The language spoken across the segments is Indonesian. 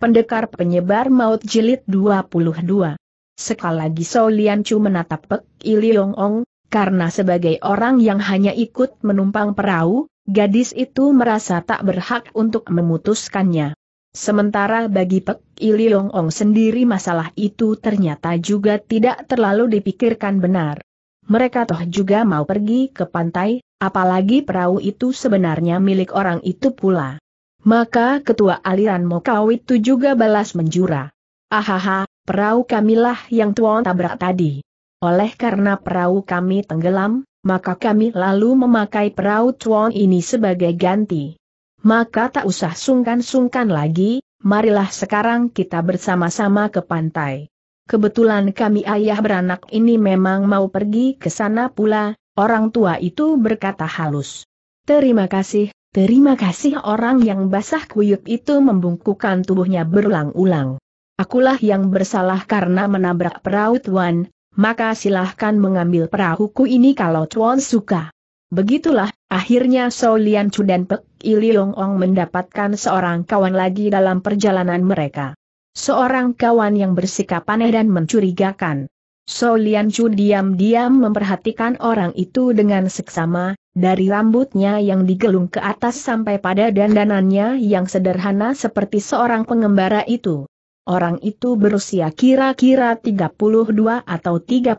Pendekar Penyebar Maut Jilid 22. Sekali lagi So Lian Chu menatap Pek Iliong Ong, karena sebagai orang yang hanya ikut menumpang perahu, gadis itu merasa tak berhak untuk memutuskannya. Sementara bagi Pek Iliong Ong sendiri masalah itu ternyata juga tidak terlalu dipikirkan benar. Mereka toh juga mau pergi ke pantai, apalagi perahu itu sebenarnya milik orang itu pula. Maka ketua aliran Mokau itu juga balas menjura. Ahaha, perahu kamilah yang tuan tabrak tadi. Oleh karena perahu kami tenggelam, maka kami lalu memakai perahu tuan ini sebagai ganti. Maka tak usah sungkan-sungkan lagi, marilah sekarang kita bersama-sama ke pantai. Kebetulan kami ayah beranak ini memang mau pergi ke sana pula, orang tua itu berkata halus. Terima kasih, Terima kasih orang yang basah kuyup itu membungkukan tubuhnya berulang-ulang. Akulah yang bersalah karena menabrak perahu Tuan, maka silahkan mengambil perahuku ini kalau Tuan suka. Begitulah, akhirnya Shou Lian Chu dan Pek Iliong Ong mendapatkan seorang kawan lagi dalam perjalanan mereka. Seorang kawan yang bersikap aneh dan mencurigakan. Shou Lian Chu diam-diam memperhatikan orang itu dengan seksama, dari rambutnya yang digelung ke atas sampai pada dandanannya yang sederhana seperti seorang pengembara itu. Orang itu berusia kira-kira 32 atau 33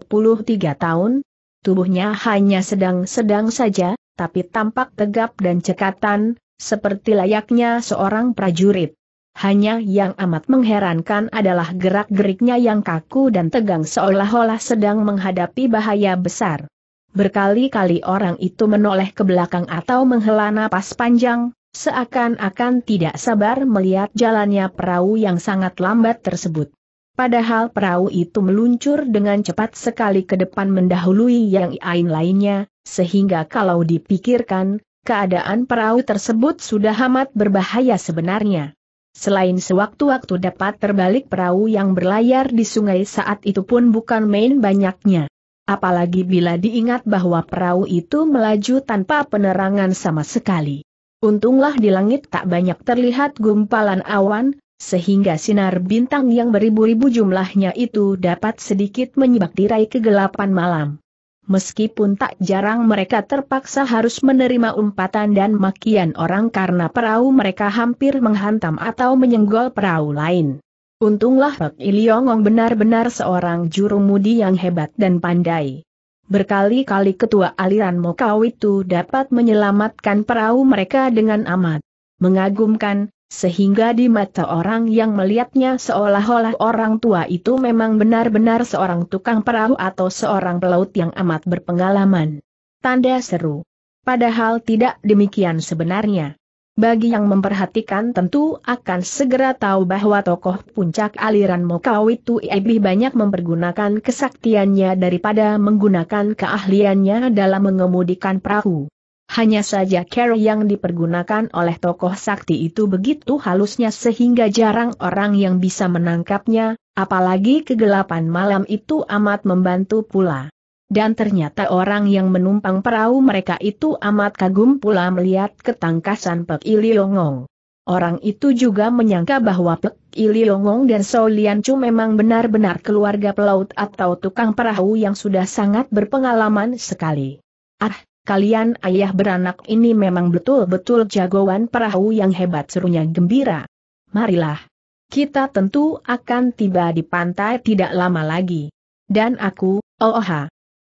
tahun, tubuhnya hanya sedang-sedang saja, tapi tampak tegap dan cekatan, seperti layaknya seorang prajurit. Hanya yang amat mengherankan adalah gerak-geriknya yang kaku dan tegang seolah-olah sedang menghadapi bahaya besar. Berkali-kali orang itu menoleh ke belakang atau menghela napas panjang, seakan-akan tidak sabar melihat jalannya perahu yang sangat lambat tersebut. Padahal perahu itu meluncur dengan cepat sekali ke depan mendahului yang lain lainnya, sehingga kalau dipikirkan, keadaan perahu tersebut sudah amat berbahaya sebenarnya. Selain sewaktu-waktu dapat terbalik perahu yang berlayar di sungai saat itu pun bukan main banyaknya apalagi bila diingat bahwa perahu itu melaju tanpa penerangan sama sekali. Untunglah di langit tak banyak terlihat gumpalan awan, sehingga sinar bintang yang beribu-ribu jumlahnya itu dapat sedikit menyibak tirai kegelapan malam. Meskipun tak jarang mereka terpaksa harus menerima umpatan dan makian orang karena perahu mereka hampir menghantam atau menyenggol perahu lain. Untunglah Pak Iliongong benar-benar seorang juru mudi yang hebat dan pandai. Berkali-kali ketua aliran Mokau itu dapat menyelamatkan perahu mereka dengan amat mengagumkan, sehingga di mata orang yang melihatnya seolah-olah orang tua itu memang benar-benar seorang tukang perahu atau seorang pelaut yang amat berpengalaman. Tanda seru. Padahal tidak demikian sebenarnya. Bagi yang memperhatikan tentu akan segera tahu bahwa tokoh puncak aliran Mokau itu lebih banyak mempergunakan kesaktiannya daripada menggunakan keahliannya dalam mengemudikan perahu. Hanya saja care yang dipergunakan oleh tokoh sakti itu begitu halusnya sehingga jarang orang yang bisa menangkapnya, apalagi kegelapan malam itu amat membantu pula dan ternyata orang yang menumpang perahu mereka itu amat kagum pula melihat ketangkasan Pek Iliongong. Orang itu juga menyangka bahwa Pek Iliongong dan Solian Chu memang benar-benar keluarga pelaut atau tukang perahu yang sudah sangat berpengalaman sekali. Ah, kalian ayah beranak ini memang betul-betul jagoan perahu yang hebat serunya gembira. Marilah. Kita tentu akan tiba di pantai tidak lama lagi. Dan aku, oh,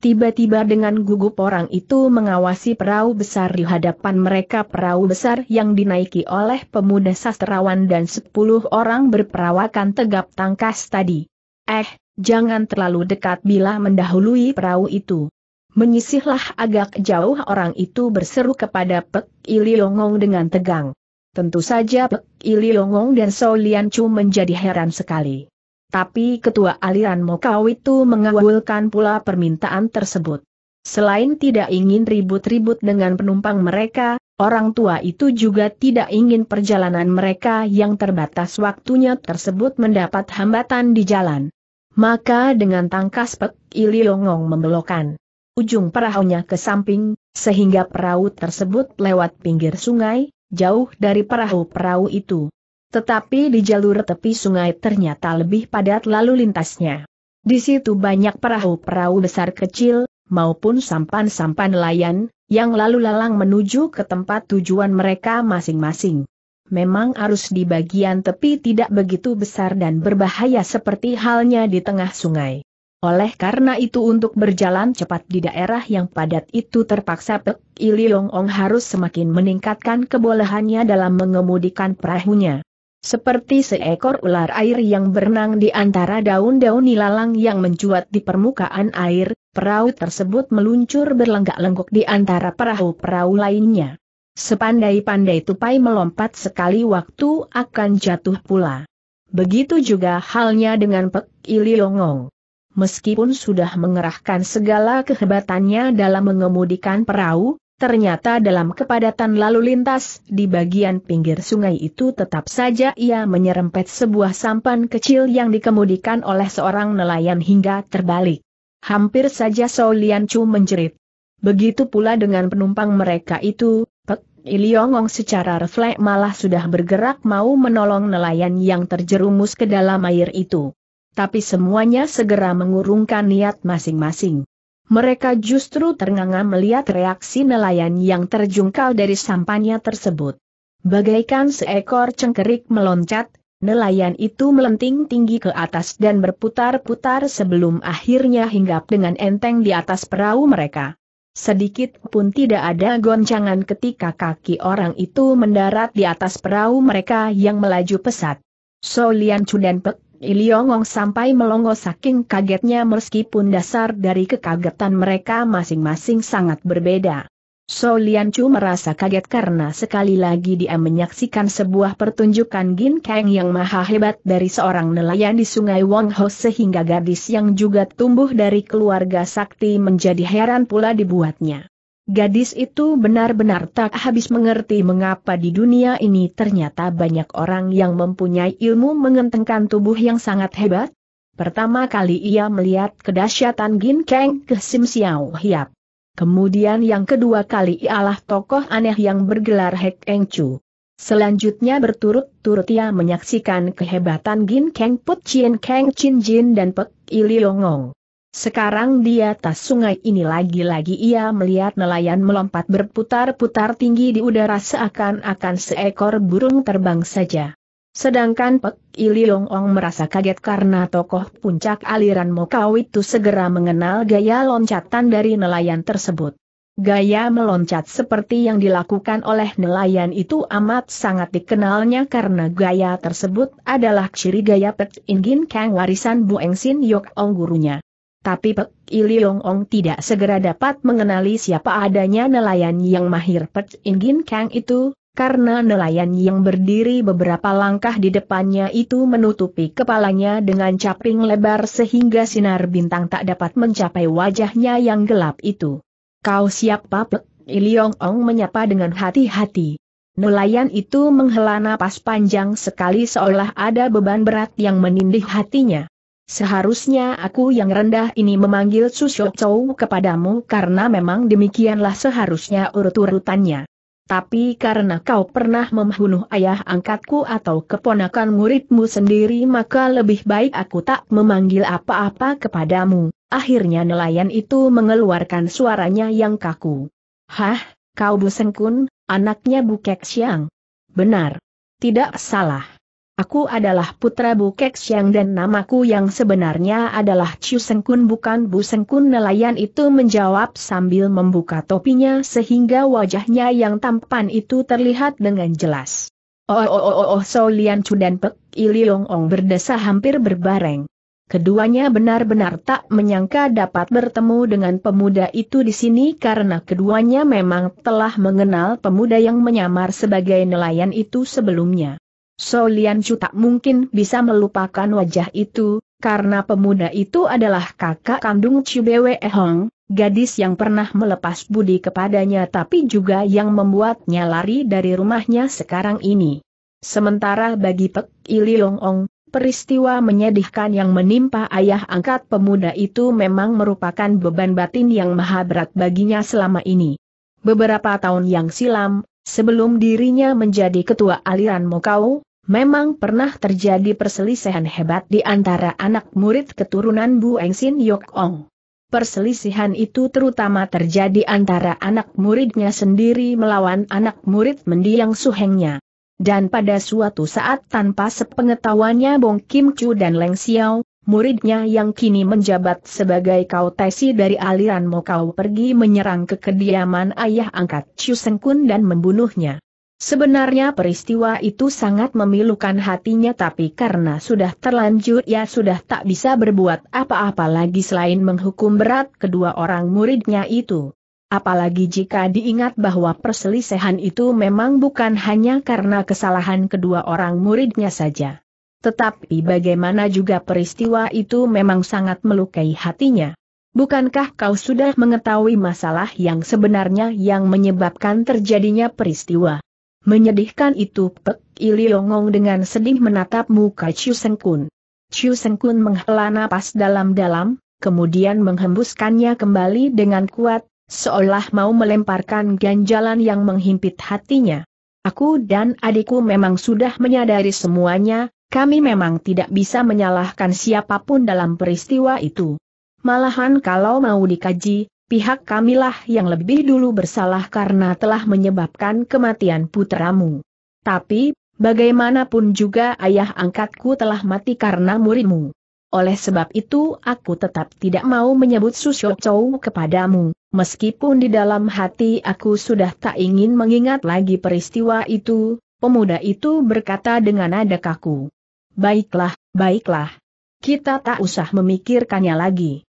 Tiba-tiba dengan gugup orang itu mengawasi perahu besar di hadapan mereka perahu besar yang dinaiki oleh pemuda sastrawan dan sepuluh orang berperawakan tegap tangkas tadi. Eh, jangan terlalu dekat bila mendahului perahu itu. Menyisihlah agak jauh orang itu berseru kepada Pek Iliongong dengan tegang. Tentu saja Pek Iliongong dan Solian Chu menjadi heran sekali. Tapi ketua aliran Mokau itu mengawulkan pula permintaan tersebut. Selain tidak ingin ribut-ribut dengan penumpang mereka, orang tua itu juga tidak ingin perjalanan mereka yang terbatas waktunya tersebut mendapat hambatan di jalan. Maka dengan tangkas Pek Iliongong membelokkan ujung perahunya ke samping, sehingga perahu tersebut lewat pinggir sungai, jauh dari perahu-perahu itu. Tetapi di jalur tepi sungai ternyata lebih padat lalu lintasnya. Di situ banyak perahu-perahu besar kecil, maupun sampan-sampan nelayan, yang lalu lalang menuju ke tempat tujuan mereka masing-masing. Memang arus di bagian tepi tidak begitu besar dan berbahaya seperti halnya di tengah sungai. Oleh karena itu untuk berjalan cepat di daerah yang padat itu terpaksa Pek Ili Long Ong harus semakin meningkatkan kebolehannya dalam mengemudikan perahunya. Seperti seekor ular air yang berenang di antara daun-daun nilalang yang mencuat di permukaan air, perahu tersebut meluncur berlenggak-lenggok di antara perahu-perahu lainnya. Sepandai-pandai tupai melompat sekali waktu akan jatuh pula. Begitu juga halnya dengan Pek Iliongong. Meskipun sudah mengerahkan segala kehebatannya dalam mengemudikan perahu, Ternyata dalam kepadatan lalu lintas di bagian pinggir sungai itu tetap saja ia menyerempet sebuah sampan kecil yang dikemudikan oleh seorang nelayan hingga terbalik. Hampir saja Sou Lian Chu menjerit. Begitu pula dengan penumpang mereka itu, Pek Iliongong secara refleks malah sudah bergerak mau menolong nelayan yang terjerumus ke dalam air itu. Tapi semuanya segera mengurungkan niat masing-masing. Mereka justru ternganga melihat reaksi nelayan yang terjungkal dari sampannya tersebut. Bagaikan seekor cengkerik meloncat, nelayan itu melenting tinggi ke atas dan berputar-putar sebelum akhirnya hinggap dengan enteng di atas perahu mereka. Sedikit pun tidak ada goncangan ketika kaki orang itu mendarat di atas perahu mereka yang melaju pesat. So Lian Chu dan Pek Iliongong sampai melongo saking kagetnya meskipun dasar dari kekagetan mereka masing-masing sangat berbeda. So Lian Chu merasa kaget karena sekali lagi dia menyaksikan sebuah pertunjukan Gin Kang yang maha hebat dari seorang nelayan di sungai Wong Ho sehingga gadis yang juga tumbuh dari keluarga sakti menjadi heran pula dibuatnya. Gadis itu benar-benar tak habis mengerti mengapa di dunia ini ternyata banyak orang yang mempunyai ilmu mengentengkan tubuh yang sangat hebat. Pertama kali ia melihat kedahsyatan Gin Kang ke Sim Xiao Hiap. Kemudian yang kedua kali ialah tokoh aneh yang bergelar Hek Eng Chu. Selanjutnya berturut-turut ia menyaksikan kehebatan Gin Kang Put Chien Kang Chin Jin dan Pek Ili Yongong. Sekarang di atas sungai ini lagi-lagi ia melihat nelayan melompat berputar-putar tinggi di udara seakan-akan seekor burung terbang saja. Sedangkan Pek Iliong Ong merasa kaget karena tokoh puncak aliran Mokau itu segera mengenal gaya loncatan dari nelayan tersebut. Gaya meloncat seperti yang dilakukan oleh nelayan itu amat sangat dikenalnya karena gaya tersebut adalah ciri gaya Pek Ingin Kang warisan Bu Engsin Yok Ong gurunya. Tapi Pek Iliong Ong tidak segera dapat mengenali siapa adanya nelayan yang mahir Pek Ingin Kang itu, karena nelayan yang berdiri beberapa langkah di depannya itu menutupi kepalanya dengan caping lebar sehingga sinar bintang tak dapat mencapai wajahnya yang gelap itu. Kau siapa Pek Iliong Ong menyapa dengan hati-hati. Nelayan itu menghela napas panjang sekali seolah ada beban berat yang menindih hatinya. Seharusnya aku yang rendah ini memanggil Susyo Chow kepadamu karena memang demikianlah seharusnya urut-urutannya. Tapi karena kau pernah membunuh ayah angkatku atau keponakan muridmu sendiri maka lebih baik aku tak memanggil apa-apa kepadamu. Akhirnya nelayan itu mengeluarkan suaranya yang kaku. Hah, kau Busengkun, anaknya Bukek Siang. Benar. Tidak salah. Aku adalah putra Bu Kexiang dan namaku yang sebenarnya adalah Chu Sengkun bukan Bu Sengkun nelayan itu menjawab sambil membuka topinya sehingga wajahnya yang tampan itu terlihat dengan jelas. Oh oh oh oh, oh So Lian Chu dan Pek Iliong Ong berdesa hampir berbareng. Keduanya benar-benar tak menyangka dapat bertemu dengan pemuda itu di sini karena keduanya memang telah mengenal pemuda yang menyamar sebagai nelayan itu sebelumnya. So Lian Chu tak mungkin bisa melupakan wajah itu, karena pemuda itu adalah kakak kandung Chu Bwe Hong, gadis yang pernah melepas budi kepadanya tapi juga yang membuatnya lari dari rumahnya sekarang ini. Sementara bagi Pek Ili Long Ong, peristiwa menyedihkan yang menimpa ayah angkat pemuda itu memang merupakan beban batin yang maha berat baginya selama ini. Beberapa tahun yang silam, sebelum dirinya menjadi ketua aliran Mokau, Memang pernah terjadi perselisihan hebat di antara anak murid keturunan Bu Engsin Yok Ong. Perselisihan itu terutama terjadi antara anak muridnya sendiri melawan anak murid mendiang suhengnya. Dan pada suatu saat tanpa sepengetahuannya Bong Kim Chu dan Leng Xiao, muridnya yang kini menjabat sebagai kautesi dari aliran Mokau pergi menyerang ke kediaman ayah angkat Chu Sengkun dan membunuhnya. Sebenarnya peristiwa itu sangat memilukan hatinya tapi karena sudah terlanjur ia sudah tak bisa berbuat apa-apa lagi selain menghukum berat kedua orang muridnya itu. Apalagi jika diingat bahwa perselisihan itu memang bukan hanya karena kesalahan kedua orang muridnya saja. Tetapi bagaimana juga peristiwa itu memang sangat melukai hatinya. Bukankah kau sudah mengetahui masalah yang sebenarnya yang menyebabkan terjadinya peristiwa Menyedihkan itu Pek Iliongong dengan sedih menatap muka Chiu Sengkun. Chiu Sengkun menghela napas dalam-dalam, kemudian menghembuskannya kembali dengan kuat, seolah mau melemparkan ganjalan yang menghimpit hatinya. Aku dan adikku memang sudah menyadari semuanya, kami memang tidak bisa menyalahkan siapapun dalam peristiwa itu. Malahan kalau mau dikaji, pihak kamilah yang lebih dulu bersalah karena telah menyebabkan kematian putramu. Tapi, bagaimanapun juga ayah angkatku telah mati karena murimu. Oleh sebab itu aku tetap tidak mau menyebut Susyo Chow kepadamu, meskipun di dalam hati aku sudah tak ingin mengingat lagi peristiwa itu, pemuda itu berkata dengan nada kaku. Baiklah, baiklah. Kita tak usah memikirkannya lagi.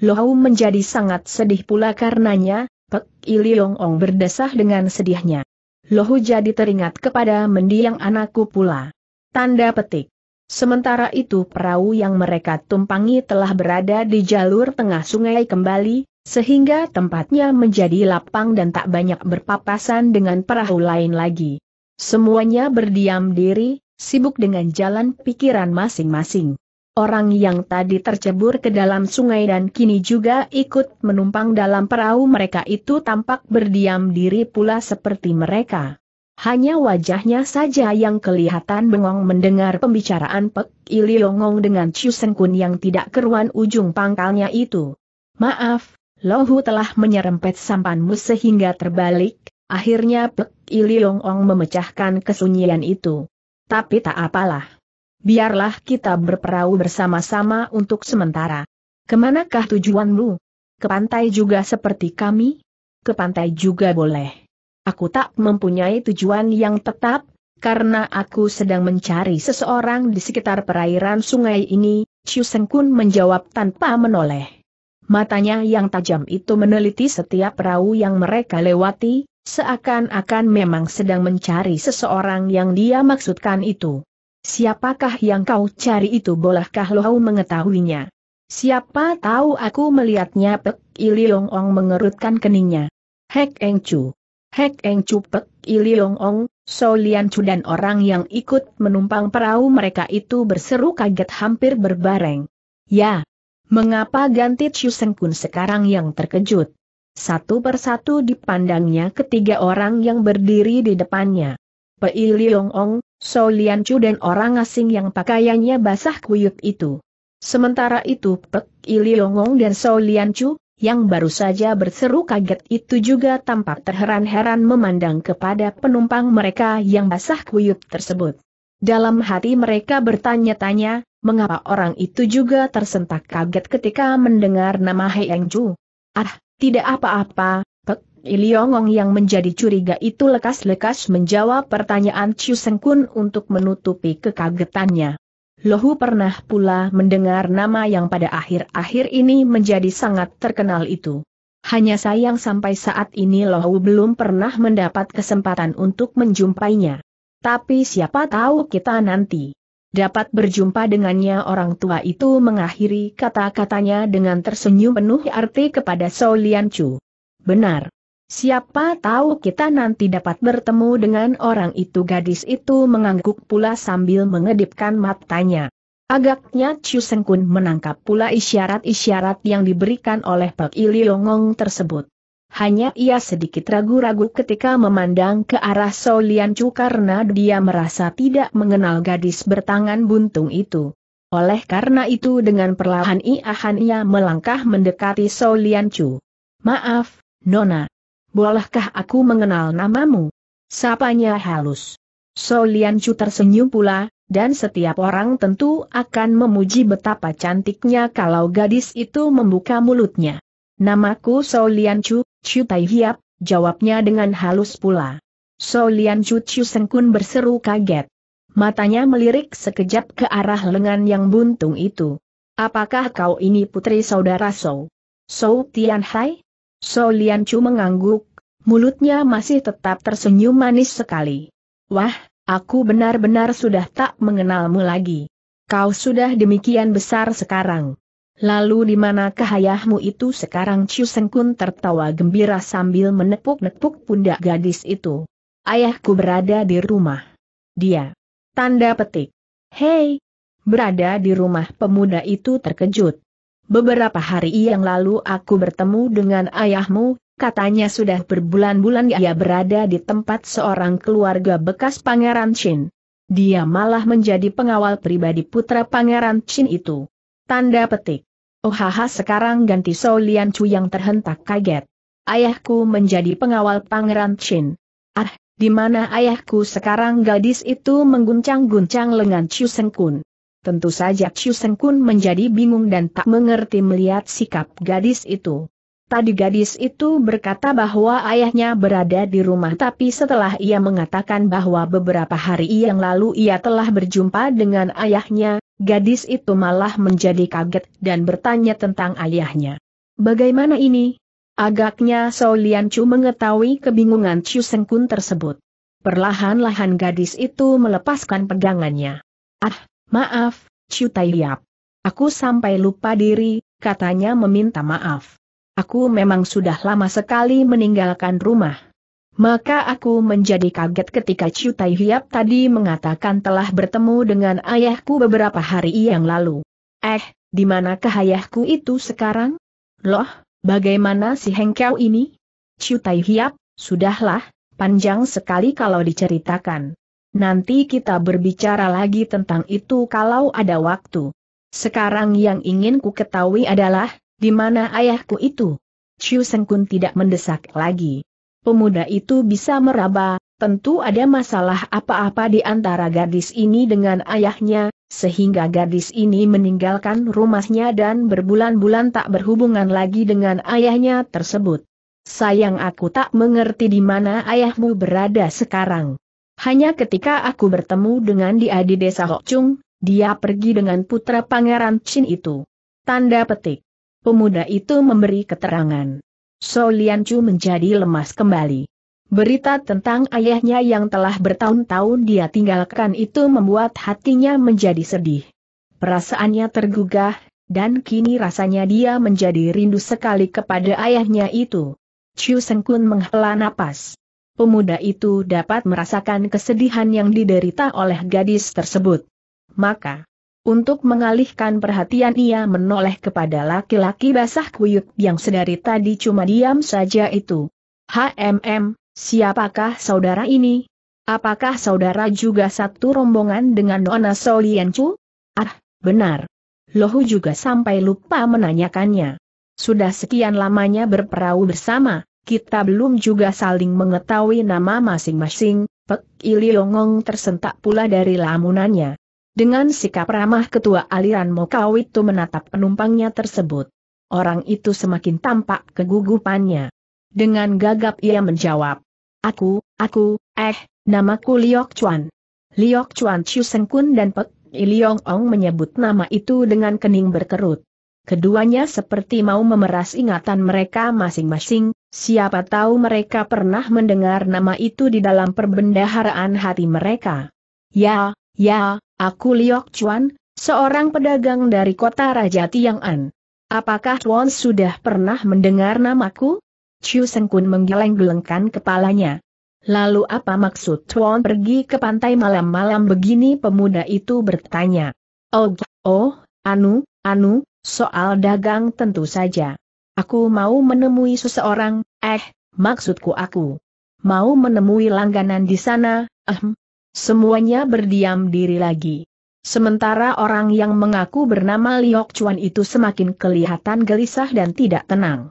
Lohau menjadi sangat sedih pula karenanya, Pek Iliong Ong berdesah dengan sedihnya. Lohu jadi teringat kepada mendiang anakku pula. Tanda petik. Sementara itu perahu yang mereka tumpangi telah berada di jalur tengah sungai kembali, sehingga tempatnya menjadi lapang dan tak banyak berpapasan dengan perahu lain lagi. Semuanya berdiam diri, sibuk dengan jalan pikiran masing-masing. Orang yang tadi tercebur ke dalam sungai dan kini juga ikut menumpang dalam perahu mereka itu tampak berdiam diri pula seperti mereka. Hanya wajahnya saja yang kelihatan bengong mendengar pembicaraan Pek Iliongong dengan Chu Sengkun yang tidak keruan ujung pangkalnya itu. Maaf, Lohu telah menyerempet sampanmu sehingga terbalik, akhirnya Pek Iliongong memecahkan kesunyian itu. Tapi tak apalah biarlah kita berperahu bersama-sama untuk sementara. Kemanakah tujuanmu? Ke pantai juga seperti kami? Ke pantai juga boleh. Aku tak mempunyai tujuan yang tetap, karena aku sedang mencari seseorang di sekitar perairan sungai ini, Chu Kun menjawab tanpa menoleh. Matanya yang tajam itu meneliti setiap perahu yang mereka lewati, seakan-akan memang sedang mencari seseorang yang dia maksudkan itu. Siapakah yang kau cari itu bolehkah Lohau mengetahuinya? Siapa tahu aku melihatnya Pek Iliong Ong mengerutkan keningnya. Hek Eng Chu. Hek Eng Chu Pek Iliong Ong, So Lian Chu dan orang yang ikut menumpang perahu mereka itu berseru kaget hampir berbareng. Ya. Mengapa ganti Chu Kun sekarang yang terkejut? Satu persatu dipandangnya ketiga orang yang berdiri di depannya. Pei Liong Ong, Lian Chu dan orang asing yang pakaiannya basah kuyup itu. Sementara itu Pek Iliongong dan Lian Chu yang baru saja berseru kaget itu juga tampak terheran-heran memandang kepada penumpang mereka yang basah kuyup tersebut. Dalam hati mereka bertanya-tanya, mengapa orang itu juga tersentak kaget ketika mendengar nama Heng Chu? Ah, tidak apa-apa, Iliongong yang menjadi curiga itu lekas-lekas menjawab pertanyaan Chu Sengkun untuk menutupi kekagetannya. Lohu pernah pula mendengar nama yang pada akhir-akhir ini menjadi sangat terkenal itu. Hanya sayang sampai saat ini Lohu belum pernah mendapat kesempatan untuk menjumpainya. Tapi siapa tahu kita nanti dapat berjumpa dengannya orang tua itu mengakhiri kata-katanya dengan tersenyum penuh arti kepada Solian Chu. Benar. Siapa tahu kita nanti dapat bertemu dengan orang itu gadis itu mengangguk pula sambil mengedipkan matanya. Agaknya Chu Sengkun menangkap pula isyarat-isyarat yang diberikan oleh Pak Iliongong tersebut. Hanya ia sedikit ragu-ragu ketika memandang ke arah Solian Chu karena dia merasa tidak mengenal gadis bertangan buntung itu. Oleh karena itu dengan perlahan ia ia melangkah mendekati Solian Chu. Maaf, Nona, Bolehkah aku mengenal namamu? Sapanya halus. So Lian Chu tersenyum pula, dan setiap orang tentu akan memuji betapa cantiknya kalau gadis itu membuka mulutnya. Namaku So Lian Chu, Chu Tai Hiap, jawabnya dengan halus pula. So Lian Chu Chu Sengkun berseru kaget. Matanya melirik sekejap ke arah lengan yang buntung itu. Apakah kau ini putri saudara So? So Tian Hai? So Lian Chu mengangguk, mulutnya masih tetap tersenyum manis sekali. Wah, aku benar-benar sudah tak mengenalmu lagi. Kau sudah demikian besar sekarang. Lalu di mana kehayahmu itu sekarang Chu Sengkun tertawa gembira sambil menepuk-nepuk pundak gadis itu. Ayahku berada di rumah. Dia. Tanda petik. Hei! Berada di rumah pemuda itu terkejut. Beberapa hari yang lalu aku bertemu dengan ayahmu, katanya sudah berbulan-bulan ia berada di tempat seorang keluarga bekas Pangeran Chin. Dia malah menjadi pengawal pribadi putra Pangeran Chin itu. Tanda petik. Ohaha sekarang ganti Solian Lian Chu yang terhentak kaget. Ayahku menjadi pengawal Pangeran Chin. Ah, di mana ayahku sekarang gadis itu mengguncang-guncang lengan Chu Sengkun. Tentu saja Chu Seng Kun menjadi bingung dan tak mengerti melihat sikap gadis itu. Tadi gadis itu berkata bahwa ayahnya berada di rumah tapi setelah ia mengatakan bahwa beberapa hari yang lalu ia telah berjumpa dengan ayahnya, gadis itu malah menjadi kaget dan bertanya tentang ayahnya. Bagaimana ini? Agaknya Sao Lian Chu mengetahui kebingungan Chu Seng Kun tersebut. Perlahan-lahan gadis itu melepaskan pegangannya. Ah, Maaf, Chu Taiyap. Aku sampai lupa diri, katanya meminta maaf. Aku memang sudah lama sekali meninggalkan rumah. Maka aku menjadi kaget ketika Chu Tai Hiap tadi mengatakan telah bertemu dengan ayahku beberapa hari yang lalu. Eh, di manakah ayahku itu sekarang? Loh, bagaimana si Hengkau ini? Chu Tai Hiap, sudahlah, panjang sekali kalau diceritakan. Nanti kita berbicara lagi tentang itu kalau ada waktu. Sekarang yang ingin ku ketahui adalah, di mana ayahku itu? Chiu Sengkun tidak mendesak lagi. Pemuda itu bisa meraba, tentu ada masalah apa-apa di antara gadis ini dengan ayahnya, sehingga gadis ini meninggalkan rumahnya dan berbulan-bulan tak berhubungan lagi dengan ayahnya tersebut. Sayang aku tak mengerti di mana ayahmu berada sekarang. Hanya ketika aku bertemu dengan dia di desa Hokchung, dia pergi dengan putra pangeran Chin itu. Tanda petik. Pemuda itu memberi keterangan. So Lian Chu menjadi lemas kembali. Berita tentang ayahnya yang telah bertahun-tahun dia tinggalkan itu membuat hatinya menjadi sedih. Perasaannya tergugah, dan kini rasanya dia menjadi rindu sekali kepada ayahnya itu. Chu Sengkun menghela napas pemuda itu dapat merasakan kesedihan yang diderita oleh gadis tersebut. Maka, untuk mengalihkan perhatian ia menoleh kepada laki-laki basah kuyuk yang sedari tadi cuma diam saja itu. HMM, siapakah saudara ini? Apakah saudara juga satu rombongan dengan Nona Soliancu? Ah, benar. Lohu juga sampai lupa menanyakannya. Sudah sekian lamanya berperahu bersama, kita belum juga saling mengetahui nama masing-masing, Pek Iliongong tersentak pula dari lamunannya. Dengan sikap ramah ketua aliran itu menatap penumpangnya tersebut. Orang itu semakin tampak kegugupannya. Dengan gagap ia menjawab, Aku, aku, eh, namaku Liok Chuan. Liok Chuan Chiu Sengkun dan Pek Iliongong menyebut nama itu dengan kening berkerut. Keduanya seperti mau memeras ingatan mereka masing-masing, siapa tahu mereka pernah mendengar nama itu di dalam perbendaharaan hati mereka. Ya, ya, aku Liok Chuan, seorang pedagang dari kota Raja Tiang'an. Apakah Chuan sudah pernah mendengar namaku? Chu Sengkun menggeleng-gelengkan kepalanya. Lalu apa maksud Chuan pergi ke pantai malam-malam begini pemuda itu bertanya. Oh, oh, Anu, Anu, Soal dagang tentu saja. Aku mau menemui seseorang, eh, maksudku aku. Mau menemui langganan di sana, ehm. Semuanya berdiam diri lagi. Sementara orang yang mengaku bernama Liok Chuan itu semakin kelihatan gelisah dan tidak tenang.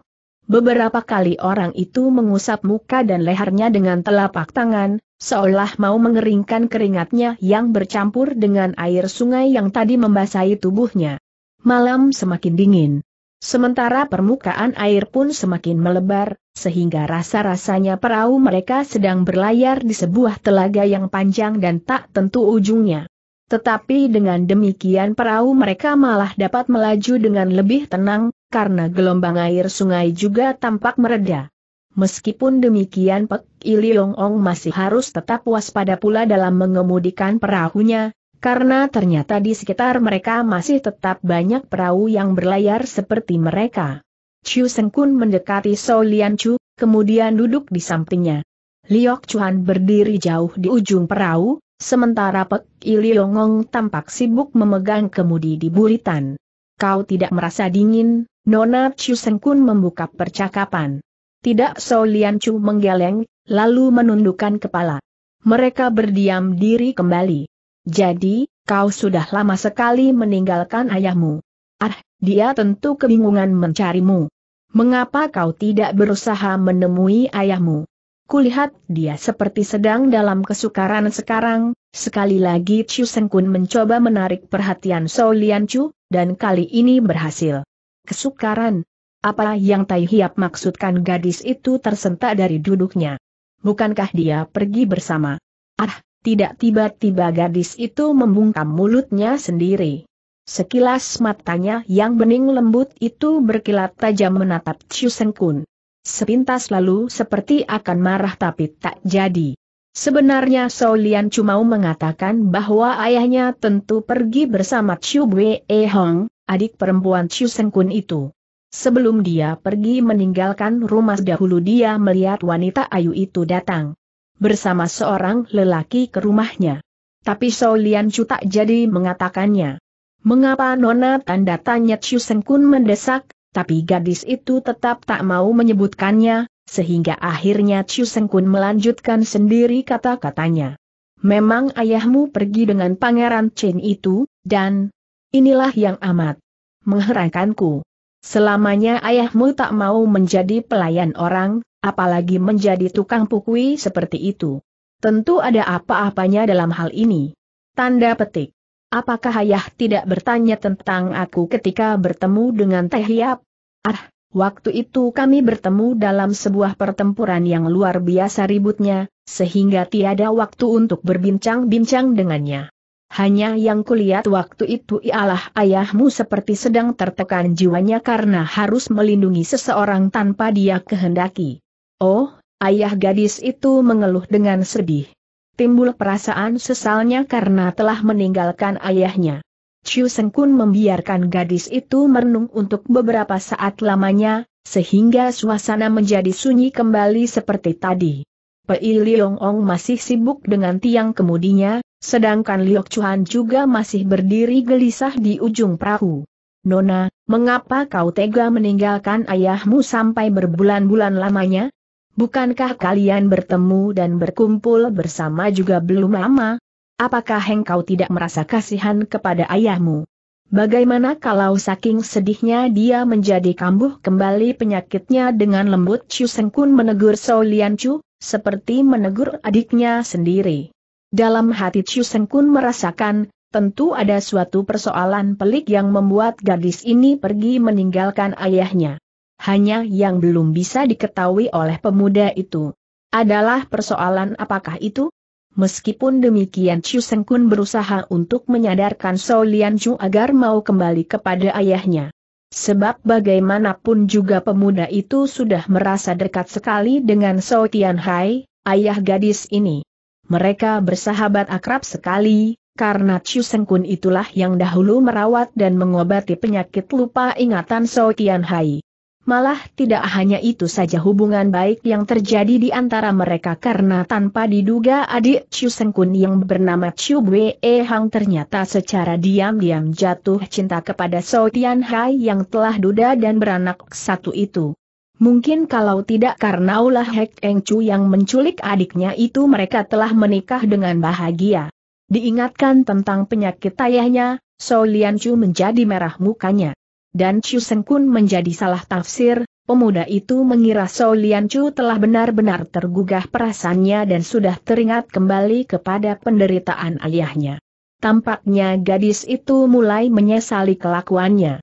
Beberapa kali orang itu mengusap muka dan lehernya dengan telapak tangan, seolah mau mengeringkan keringatnya yang bercampur dengan air sungai yang tadi membasahi tubuhnya malam semakin dingin. Sementara permukaan air pun semakin melebar, sehingga rasa-rasanya perahu mereka sedang berlayar di sebuah telaga yang panjang dan tak tentu ujungnya. Tetapi dengan demikian perahu mereka malah dapat melaju dengan lebih tenang, karena gelombang air sungai juga tampak mereda. Meskipun demikian Pek Ili Long masih harus tetap waspada pula dalam mengemudikan perahunya, karena ternyata di sekitar mereka masih tetap banyak perahu yang berlayar seperti mereka. Chu Sengkun mendekati Shou Lian Chu, kemudian duduk di sampingnya. Liok Chuan berdiri jauh di ujung perahu, sementara Pek Iliongong tampak sibuk memegang kemudi di buritan. Kau tidak merasa dingin, Nona Chu Sengkun membuka percakapan. Tidak Shou Lian Chu menggeleng, lalu menundukkan kepala. Mereka berdiam diri kembali. Jadi, kau sudah lama sekali meninggalkan ayahmu. Ah, dia tentu kebingungan mencarimu. Mengapa kau tidak berusaha menemui ayahmu? Kulihat dia seperti sedang dalam kesukaran sekarang, sekali lagi Chu Sengkun mencoba menarik perhatian Sou Lian Chu, dan kali ini berhasil. Kesukaran? Apa yang Tai Hiap maksudkan gadis itu tersentak dari duduknya? Bukankah dia pergi bersama? Ah, tidak tiba-tiba gadis itu membungkam mulutnya sendiri. Sekilas matanya yang bening lembut itu berkilat tajam menatap Seng Kun. Sepintas lalu seperti akan marah tapi tak jadi. Sebenarnya Solian cuma mengatakan bahwa ayahnya tentu pergi bersama Chiu Wei e Hong, adik perempuan Seng Kun itu. Sebelum dia pergi meninggalkan rumah dahulu dia melihat wanita ayu itu datang bersama seorang lelaki ke rumahnya. Tapi Shou Lian Chu tak jadi mengatakannya. Mengapa Nona tanda tanya Chu Seng Kun mendesak, tapi gadis itu tetap tak mau menyebutkannya, sehingga akhirnya Chu Seng Kun melanjutkan sendiri kata-katanya. Memang ayahmu pergi dengan pangeran Chen itu, dan inilah yang amat mengherankanku. Selamanya ayahmu tak mau menjadi pelayan orang, apalagi menjadi tukang pukui seperti itu. Tentu ada apa-apanya dalam hal ini. Tanda petik. Apakah ayah tidak bertanya tentang aku ketika bertemu dengan Teh Hiap? Ah, waktu itu kami bertemu dalam sebuah pertempuran yang luar biasa ributnya, sehingga tiada waktu untuk berbincang-bincang dengannya. Hanya yang kulihat waktu itu ialah ayahmu seperti sedang tertekan jiwanya karena harus melindungi seseorang tanpa dia kehendaki. Oh, ayah gadis itu mengeluh dengan sedih. Timbul perasaan sesalnya karena telah meninggalkan ayahnya. Chu Sengkun membiarkan gadis itu merenung untuk beberapa saat lamanya, sehingga suasana menjadi sunyi kembali seperti tadi. Pei Liong Ong masih sibuk dengan tiang kemudinya, sedangkan Liok Chuan juga masih berdiri gelisah di ujung perahu. Nona, mengapa kau tega meninggalkan ayahmu sampai berbulan-bulan lamanya? bukankah kalian bertemu dan berkumpul bersama juga belum lama? Apakah engkau tidak merasa kasihan kepada ayahmu? Bagaimana kalau saking sedihnya dia menjadi kambuh kembali penyakitnya dengan lembut Chu Sengkun menegur Sou Lian Chu, seperti menegur adiknya sendiri. Dalam hati Chu Sengkun merasakan, tentu ada suatu persoalan pelik yang membuat gadis ini pergi meninggalkan ayahnya hanya yang belum bisa diketahui oleh pemuda itu. Adalah persoalan apakah itu? Meskipun demikian Chu Seng Kun berusaha untuk menyadarkan Lian Chu agar mau kembali kepada ayahnya. Sebab bagaimanapun juga pemuda itu sudah merasa dekat sekali dengan Tian Hai, ayah gadis ini. Mereka bersahabat akrab sekali, karena Chu Seng Kun itulah yang dahulu merawat dan mengobati penyakit lupa ingatan Tian Hai. Malah tidak hanya itu saja hubungan baik yang terjadi di antara mereka karena tanpa diduga adik Chu Sengkun yang bernama Chu Wei Hang ternyata secara diam-diam jatuh cinta kepada So Tian Hai yang telah duda dan beranak satu itu. Mungkin kalau tidak karena ulah Hek Eng Chu yang menculik adiknya itu mereka telah menikah dengan bahagia. Diingatkan tentang penyakit ayahnya, So Lian Chu menjadi merah mukanya dan Chu Seng Kun menjadi salah tafsir, pemuda itu mengira So Lian Chu telah benar-benar tergugah perasaannya dan sudah teringat kembali kepada penderitaan ayahnya. Tampaknya gadis itu mulai menyesali kelakuannya.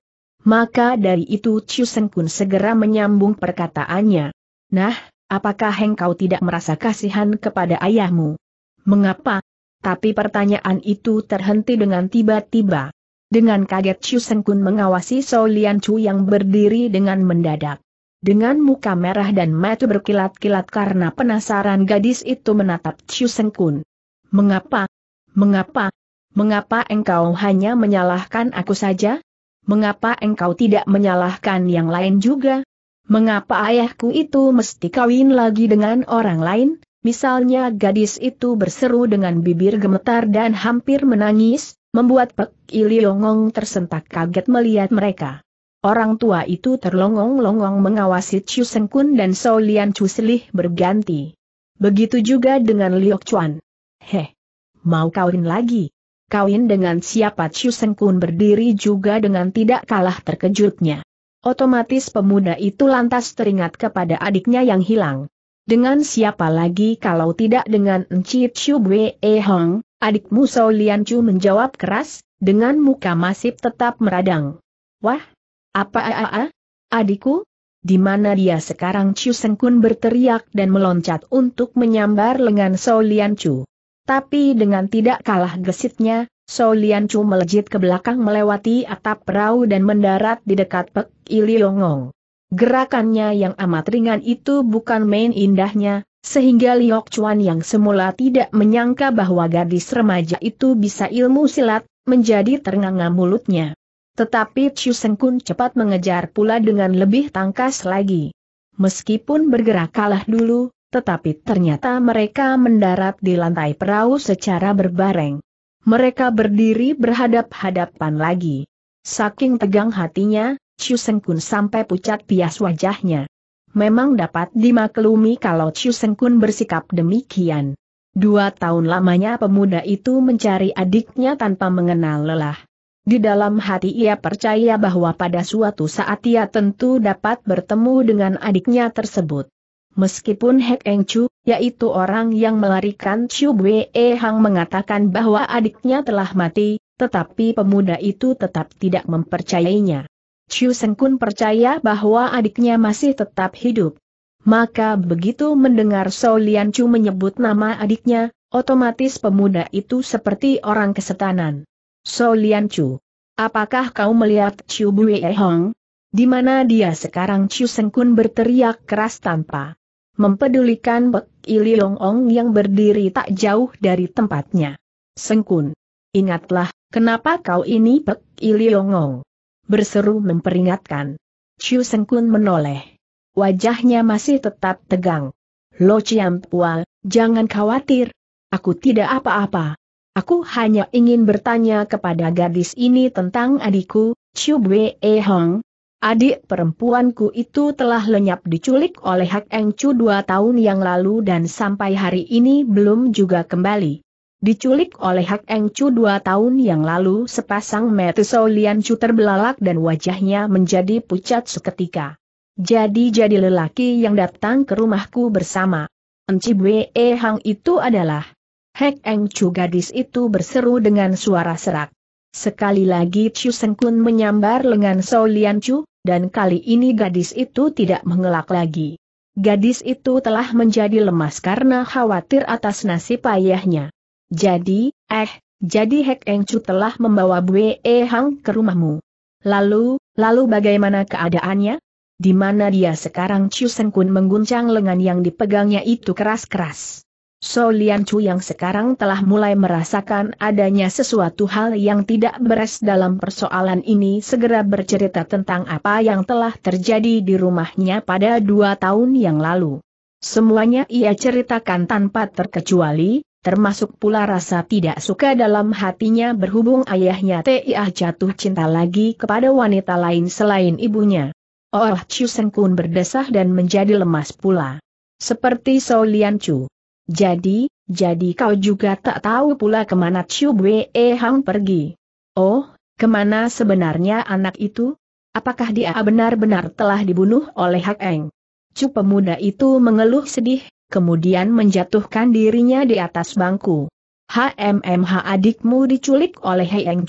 Maka dari itu Chu Seng Kun segera menyambung perkataannya. Nah, apakah engkau tidak merasa kasihan kepada ayahmu? Mengapa? Tapi pertanyaan itu terhenti dengan tiba-tiba. Dengan kaget Chu Seng Kun mengawasi So Lian Chu yang berdiri dengan mendadak. Dengan muka merah dan mata berkilat-kilat karena penasaran gadis itu menatap Chu Seng Kun. Mengapa? Mengapa? Mengapa engkau hanya menyalahkan aku saja? Mengapa engkau tidak menyalahkan yang lain juga? Mengapa ayahku itu mesti kawin lagi dengan orang lain? Misalnya gadis itu berseru dengan bibir gemetar dan hampir menangis, membuat Pek Iliongong tersentak kaget melihat mereka. Orang tua itu terlongong-longong mengawasi Chu Sengkun dan Shou Lian Chu Selih berganti. Begitu juga dengan Liok Chuan. Heh, mau kawin lagi? Kawin dengan siapa Chu Sengkun berdiri juga dengan tidak kalah terkejutnya. Otomatis pemuda itu lantas teringat kepada adiknya yang hilang. Dengan siapa lagi kalau tidak dengan Enci Chu Bwe Hong? Adikmu Sao Lian Chu menjawab keras, dengan muka masih tetap meradang. Wah, apa a, a, a? Adikku? Di mana dia sekarang Chu Sengkun berteriak dan meloncat untuk menyambar lengan Sao Lian Chu. Tapi dengan tidak kalah gesitnya, Sao Lian Chu melejit ke belakang melewati atap perahu dan mendarat di dekat Pek Iliongong. Gerakannya yang amat ringan itu bukan main indahnya, sehingga Liok Chuan yang semula tidak menyangka bahwa gadis remaja itu bisa ilmu silat, menjadi ternganga mulutnya. Tetapi Chu Sengkun cepat mengejar pula dengan lebih tangkas lagi. Meskipun bergerak kalah dulu, tetapi ternyata mereka mendarat di lantai perahu secara berbareng. Mereka berdiri berhadap-hadapan lagi. Saking tegang hatinya, Chu Kun sampai pucat bias wajahnya. Memang dapat dimaklumi kalau Chu Kun bersikap demikian. Dua tahun lamanya pemuda itu mencari adiknya tanpa mengenal lelah. Di dalam hati ia percaya bahwa pada suatu saat ia tentu dapat bertemu dengan adiknya tersebut. Meskipun Hek Eng Chu, yaitu orang yang melarikan Chu Bwe e Hang mengatakan bahwa adiknya telah mati, tetapi pemuda itu tetap tidak mempercayainya. Chu Sengkun percaya bahwa adiknya masih tetap hidup. Maka begitu mendengar Shou Lian Chu menyebut nama adiknya, otomatis pemuda itu seperti orang kesetanan. Shou Lian Chu, apakah kau melihat Chu E Hong? Di mana dia sekarang Chu Sengkun berteriak keras tanpa mempedulikan Bek Iliong Ong yang berdiri tak jauh dari tempatnya. Sengkun, ingatlah, kenapa kau ini Bek Iliong Ong? berseru memperingatkan. Chiu Sengkun menoleh. Wajahnya masih tetap tegang. Lo Chiam Pual, jangan khawatir. Aku tidak apa-apa. Aku hanya ingin bertanya kepada gadis ini tentang adikku, Chiu Bwe e Hong. Adik perempuanku itu telah lenyap diculik oleh Hak Eng Chu dua tahun yang lalu dan sampai hari ini belum juga kembali. Diculik oleh Hak Eng Chu dua tahun yang lalu sepasang metu Sau Chu terbelalak dan wajahnya menjadi pucat seketika. Jadi-jadi lelaki yang datang ke rumahku bersama. Enci Bwe e Hang itu adalah. Hak Eng Chu gadis itu berseru dengan suara serak. Sekali lagi Chu Sengkun menyambar lengan Sau Chu, dan kali ini gadis itu tidak mengelak lagi. Gadis itu telah menjadi lemas karena khawatir atas nasib ayahnya. Jadi, eh, jadi Hek Eng Chu telah membawa Bue e Hang ke rumahmu. Lalu, lalu bagaimana keadaannya? Di mana dia sekarang Chu Sen Kun mengguncang lengan yang dipegangnya itu keras-keras. So Lian Chu yang sekarang telah mulai merasakan adanya sesuatu hal yang tidak beres dalam persoalan ini segera bercerita tentang apa yang telah terjadi di rumahnya pada dua tahun yang lalu. Semuanya ia ceritakan tanpa terkecuali, termasuk pula rasa tidak suka dalam hatinya berhubung ayahnya T.I.A. jatuh cinta lagi kepada wanita lain selain ibunya. Oh Chu Seng Kun berdesah dan menjadi lemas pula. Seperti Sou Lian Chu. Jadi, jadi kau juga tak tahu pula kemana Chu Wei Hang pergi. Oh, kemana sebenarnya anak itu? Apakah dia benar-benar telah dibunuh oleh Hak Eng? Cu pemuda itu mengeluh sedih, kemudian menjatuhkan dirinya di atas bangku. HMMH adikmu diculik oleh Hei Eng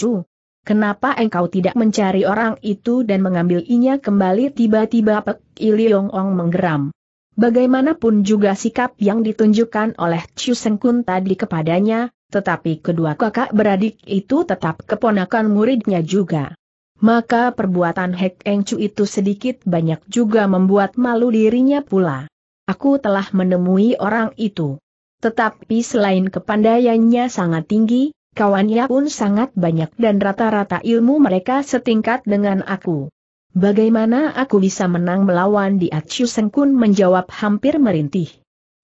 Kenapa engkau tidak mencari orang itu dan mengambil kembali tiba-tiba Pek Iliong Ong menggeram. Bagaimanapun juga sikap yang ditunjukkan oleh Chu Sengkun tadi kepadanya, tetapi kedua kakak beradik itu tetap keponakan muridnya juga. Maka perbuatan Hek Eng Chu itu sedikit banyak juga membuat malu dirinya pula. Aku telah menemui orang itu. Tetapi selain kepandaiannya sangat tinggi, kawannya pun sangat banyak dan rata-rata ilmu mereka setingkat dengan aku. Bagaimana aku bisa menang melawan di Chu Sengkun menjawab hampir merintih.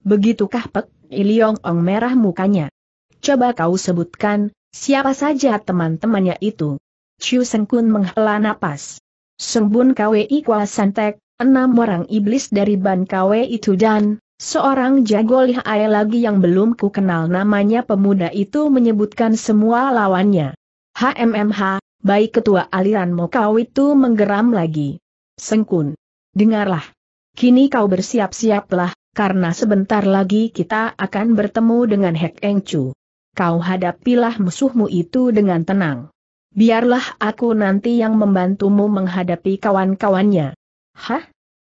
Begitukah Pek Iliong Ong merah mukanya. Coba kau sebutkan, siapa saja teman-temannya itu. Chu Sengkun menghela napas. Sembun KWI Kwa Santek, enam orang iblis dari Bankawe itu dan, seorang jago lihai lagi yang belum ku kenal namanya pemuda itu menyebutkan semua lawannya. HMMH, baik ketua aliran Mokau itu menggeram lagi. Sengkun. Dengarlah. Kini kau bersiap-siaplah, karena sebentar lagi kita akan bertemu dengan Hek Eng Chu. Kau hadapilah musuhmu itu dengan tenang. Biarlah aku nanti yang membantumu menghadapi kawan-kawannya. Hah?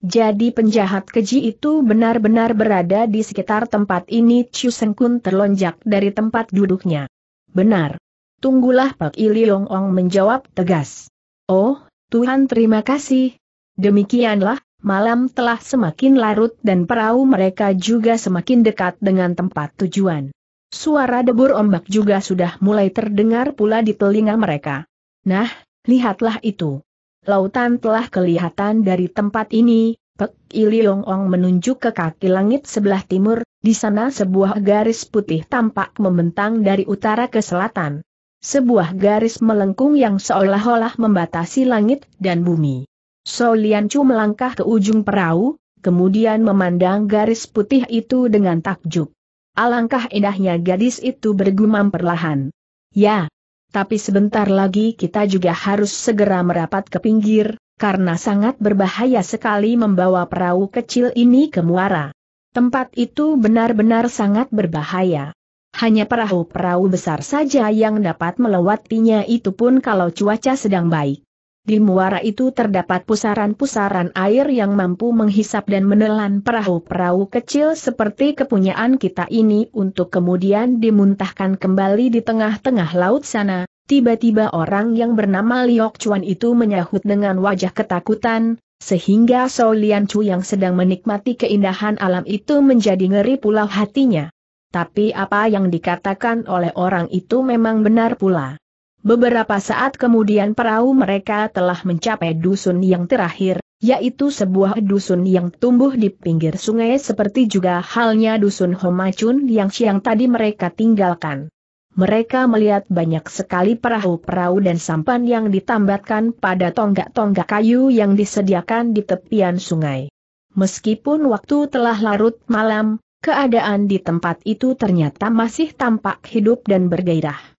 Jadi penjahat keji itu benar-benar berada di sekitar tempat ini Chu Sengkun terlonjak dari tempat duduknya. Benar. Tunggulah Pak Iliong Ong menjawab tegas. Oh, Tuhan terima kasih. Demikianlah, malam telah semakin larut dan perahu mereka juga semakin dekat dengan tempat tujuan. Suara debur ombak juga sudah mulai terdengar pula di telinga mereka. Nah, lihatlah itu. Lautan telah kelihatan dari tempat ini, Pek Iliong Ong menunjuk ke kaki langit sebelah timur, di sana sebuah garis putih tampak membentang dari utara ke selatan. Sebuah garis melengkung yang seolah-olah membatasi langit dan bumi. So Lian Chu melangkah ke ujung perahu, kemudian memandang garis putih itu dengan takjub. Alangkah indahnya gadis itu bergumam perlahan. Ya, tapi sebentar lagi kita juga harus segera merapat ke pinggir, karena sangat berbahaya sekali membawa perahu kecil ini ke muara. Tempat itu benar-benar sangat berbahaya. Hanya perahu-perahu besar saja yang dapat melewatinya itu pun kalau cuaca sedang baik. Di muara itu terdapat pusaran-pusaran air yang mampu menghisap dan menelan perahu-perahu kecil seperti kepunyaan kita ini untuk kemudian dimuntahkan kembali di tengah-tengah laut sana. Tiba-tiba orang yang bernama Liok Chuan itu menyahut dengan wajah ketakutan, sehingga So Lian Chu yang sedang menikmati keindahan alam itu menjadi ngeri pula hatinya. Tapi apa yang dikatakan oleh orang itu memang benar pula. Beberapa saat kemudian perahu mereka telah mencapai dusun yang terakhir, yaitu sebuah dusun yang tumbuh di pinggir sungai seperti juga halnya dusun Homacun yang siang tadi mereka tinggalkan. Mereka melihat banyak sekali perahu-perahu dan sampan yang ditambatkan pada tonggak-tonggak kayu yang disediakan di tepian sungai. Meskipun waktu telah larut malam, keadaan di tempat itu ternyata masih tampak hidup dan bergairah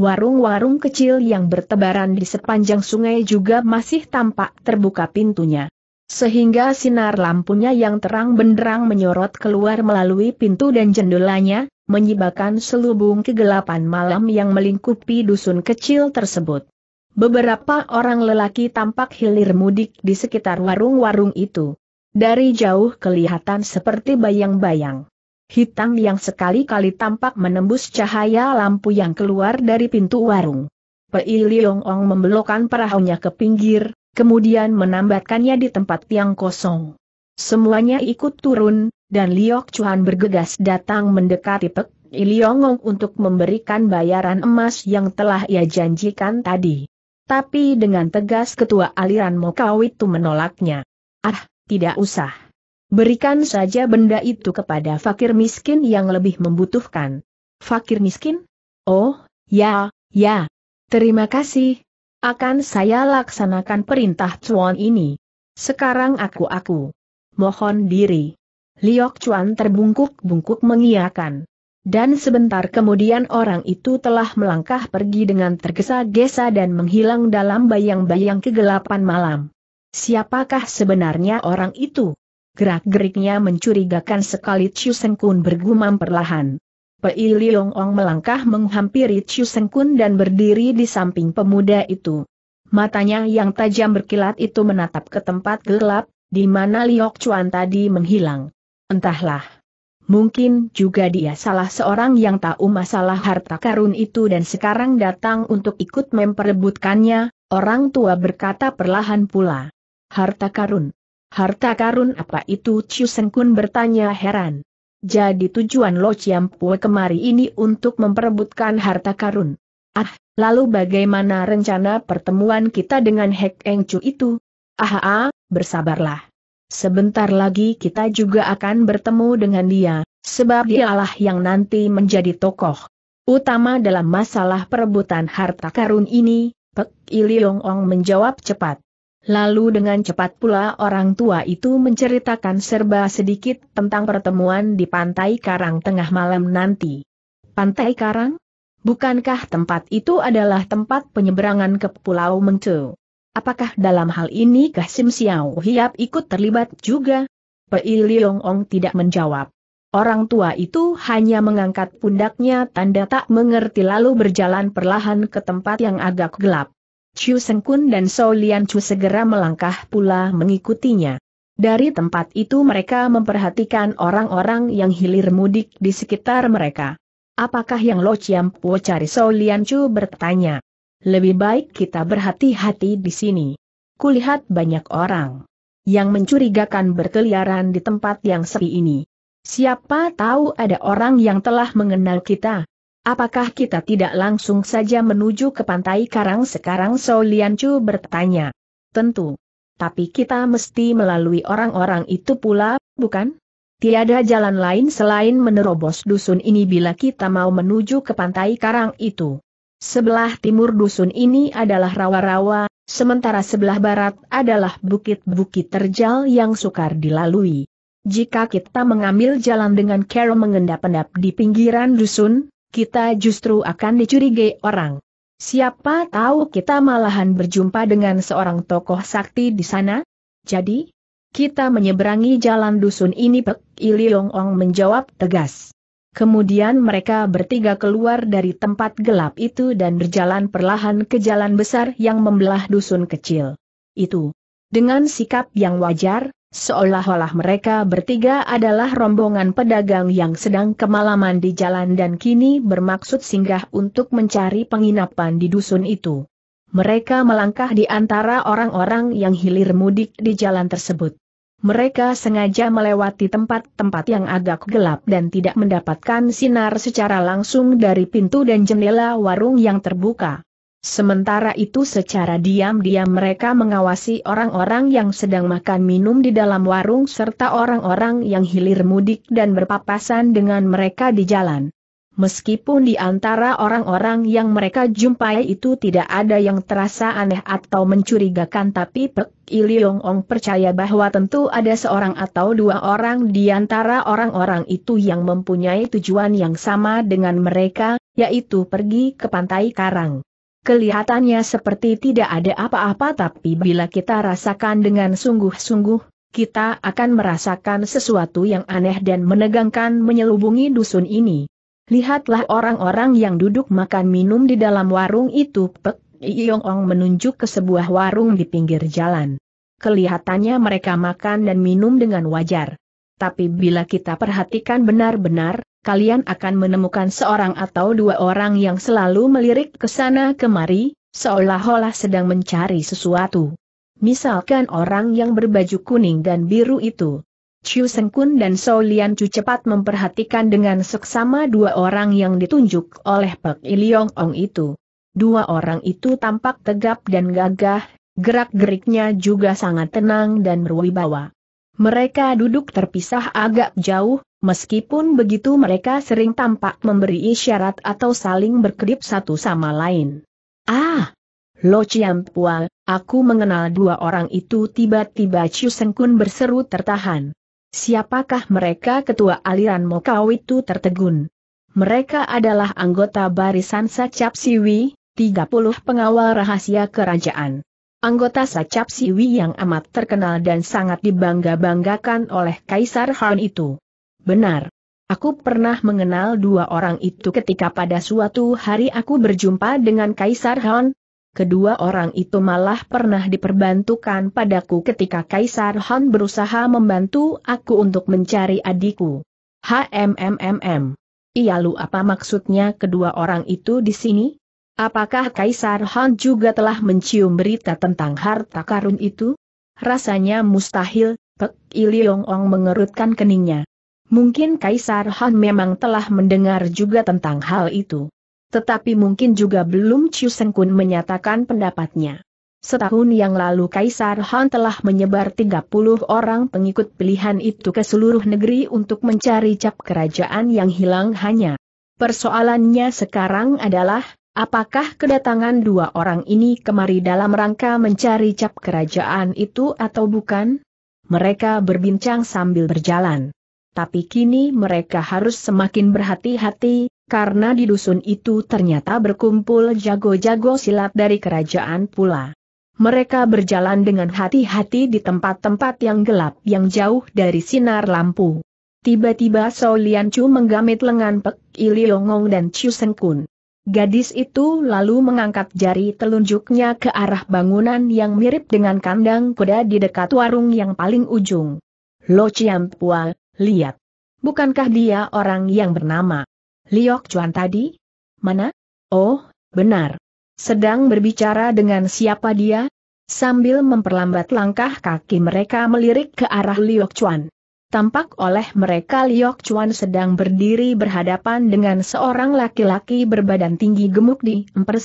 warung-warung kecil yang bertebaran di sepanjang sungai juga masih tampak terbuka pintunya. Sehingga sinar lampunya yang terang benderang menyorot keluar melalui pintu dan jendelanya, menyebabkan selubung kegelapan malam yang melingkupi dusun kecil tersebut. Beberapa orang lelaki tampak hilir mudik di sekitar warung-warung itu. Dari jauh kelihatan seperti bayang-bayang hitam yang sekali-kali tampak menembus cahaya lampu yang keluar dari pintu warung. Pei Liong Ong membelokkan perahunya ke pinggir, kemudian menambatkannya di tempat yang kosong. Semuanya ikut turun, dan Liok Chuan bergegas datang mendekati Pek Liong Ong untuk memberikan bayaran emas yang telah ia janjikan tadi. Tapi dengan tegas ketua aliran Mokawit itu menolaknya. Ah, tidak usah. Berikan saja benda itu kepada fakir miskin yang lebih membutuhkan. Fakir miskin? Oh, ya, ya. Terima kasih. Akan saya laksanakan perintah Chuan ini. Sekarang aku-aku. Mohon diri. Liok Chuan terbungkuk-bungkuk mengiakan. Dan sebentar kemudian orang itu telah melangkah pergi dengan tergesa-gesa dan menghilang dalam bayang-bayang kegelapan malam. Siapakah sebenarnya orang itu? Gerak-geriknya mencurigakan sekali Chu Seng Kun bergumam perlahan. Pei Liong Ong melangkah menghampiri Chu Seng Kun dan berdiri di samping pemuda itu. Matanya yang tajam berkilat itu menatap ke tempat gelap, di mana Liok Chuan tadi menghilang. Entahlah. Mungkin juga dia salah seorang yang tahu masalah harta karun itu dan sekarang datang untuk ikut memperebutkannya, orang tua berkata perlahan pula. Harta karun. Harta karun apa itu Chiu Seng Kun bertanya heran. Jadi tujuan Lo Chiam Pue kemari ini untuk memperebutkan harta karun. Ah, lalu bagaimana rencana pertemuan kita dengan Hek Eng Chu itu? Aha, ah, ah, bersabarlah. Sebentar lagi kita juga akan bertemu dengan dia, sebab dialah yang nanti menjadi tokoh utama dalam masalah perebutan harta karun ini, Pek Iliong Ong menjawab cepat. Lalu dengan cepat pula orang tua itu menceritakan serba sedikit tentang pertemuan di Pantai Karang tengah malam nanti. Pantai Karang? Bukankah tempat itu adalah tempat penyeberangan ke Pulau Mengce? Apakah dalam hal ini Kasim Xiao Hiap ikut terlibat juga? Pei Liong Ong tidak menjawab. Orang tua itu hanya mengangkat pundaknya tanda tak mengerti lalu berjalan perlahan ke tempat yang agak gelap. Chu Seng dan Shou Lian Chu segera melangkah pula mengikutinya. Dari tempat itu mereka memperhatikan orang-orang yang hilir mudik di sekitar mereka. Apakah yang Lo Chiam Po cari Shou Lian Chu bertanya. Lebih baik kita berhati-hati di sini. Kulihat banyak orang yang mencurigakan berkeliaran di tempat yang sepi ini. Siapa tahu ada orang yang telah mengenal kita, Apakah kita tidak langsung saja menuju ke pantai Karang sekarang Lian Chu bertanya. Tentu. Tapi kita mesti melalui orang-orang itu pula, bukan? Tiada jalan lain selain menerobos dusun ini bila kita mau menuju ke pantai karang itu. Sebelah timur dusun ini adalah rawa-rawa, sementara sebelah barat adalah bukit-bukit terjal yang sukar dilalui. Jika kita mengambil jalan dengan cara mengendap-endap di pinggiran dusun, kita justru akan dicurigai orang. Siapa tahu kita malahan berjumpa dengan seorang tokoh sakti di sana? Jadi, kita menyeberangi jalan dusun ini Pek Iliong Ong menjawab tegas. Kemudian mereka bertiga keluar dari tempat gelap itu dan berjalan perlahan ke jalan besar yang membelah dusun kecil. Itu. Dengan sikap yang wajar, Seolah-olah mereka bertiga adalah rombongan pedagang yang sedang kemalaman di jalan dan kini bermaksud singgah untuk mencari penginapan di dusun itu. Mereka melangkah di antara orang-orang yang hilir mudik di jalan tersebut. Mereka sengaja melewati tempat-tempat yang agak gelap dan tidak mendapatkan sinar secara langsung dari pintu dan jendela warung yang terbuka. Sementara itu secara diam-diam mereka mengawasi orang-orang yang sedang makan minum di dalam warung serta orang-orang yang hilir mudik dan berpapasan dengan mereka di jalan. Meskipun di antara orang-orang yang mereka jumpai itu tidak ada yang terasa aneh atau mencurigakan tapi Pek Iliong Ong percaya bahwa tentu ada seorang atau dua orang di antara orang-orang itu yang mempunyai tujuan yang sama dengan mereka, yaitu pergi ke pantai karang. Kelihatannya seperti tidak ada apa-apa tapi bila kita rasakan dengan sungguh-sungguh, kita akan merasakan sesuatu yang aneh dan menegangkan menyelubungi dusun ini. Lihatlah orang-orang yang duduk makan minum di dalam warung itu Pek Iyong Ong menunjuk ke sebuah warung di pinggir jalan. Kelihatannya mereka makan dan minum dengan wajar. Tapi bila kita perhatikan benar-benar, kalian akan menemukan seorang atau dua orang yang selalu melirik ke sana kemari, seolah-olah sedang mencari sesuatu. Misalkan orang yang berbaju kuning dan biru itu. Chiu Sengkun dan Sou Lian Chu cepat memperhatikan dengan seksama dua orang yang ditunjuk oleh Pek Iliong Ong itu. Dua orang itu tampak tegap dan gagah, gerak-geriknya juga sangat tenang dan berwibawa. Mereka duduk terpisah agak jauh, Meskipun begitu mereka sering tampak memberi isyarat atau saling berkedip satu sama lain. Ah! Lo Chiampua, aku mengenal dua orang itu tiba-tiba Chu Sengkun berseru tertahan. Siapakah mereka ketua aliran Mokau itu tertegun? Mereka adalah anggota barisan Sacap Siwi, 30 pengawal rahasia kerajaan. Anggota Sacap Siwi yang amat terkenal dan sangat dibangga-banggakan oleh Kaisar Han itu. Benar. Aku pernah mengenal dua orang itu ketika pada suatu hari aku berjumpa dengan Kaisar Han. Kedua orang itu malah pernah diperbantukan padaku ketika Kaisar Han berusaha membantu aku untuk mencari adikku. HMMMM. Iya lu apa maksudnya kedua orang itu di sini? Apakah Kaisar Han juga telah mencium berita tentang harta karun itu? Rasanya mustahil, Pek Iliong Ong mengerutkan keningnya. Mungkin Kaisar Han memang telah mendengar juga tentang hal itu. Tetapi mungkin juga belum Chu Sengkun menyatakan pendapatnya. Setahun yang lalu Kaisar Han telah menyebar 30 orang pengikut pilihan itu ke seluruh negeri untuk mencari cap kerajaan yang hilang hanya. Persoalannya sekarang adalah, apakah kedatangan dua orang ini kemari dalam rangka mencari cap kerajaan itu atau bukan? Mereka berbincang sambil berjalan tapi kini mereka harus semakin berhati-hati, karena di dusun itu ternyata berkumpul jago-jago silat dari kerajaan pula. Mereka berjalan dengan hati-hati di tempat-tempat yang gelap yang jauh dari sinar lampu. Tiba-tiba Sao Lian Chu menggamit lengan Pek Ili Longong dan Chu Seng Kun. Gadis itu lalu mengangkat jari telunjuknya ke arah bangunan yang mirip dengan kandang kuda di dekat warung yang paling ujung. Lo Chiam Pua, Lihat. Bukankah dia orang yang bernama Liok Chuan tadi? Mana? Oh, benar. Sedang berbicara dengan siapa dia? Sambil memperlambat langkah kaki mereka melirik ke arah Liok Chuan. Tampak oleh mereka Liok Chuan sedang berdiri berhadapan dengan seorang laki-laki berbadan tinggi gemuk di emper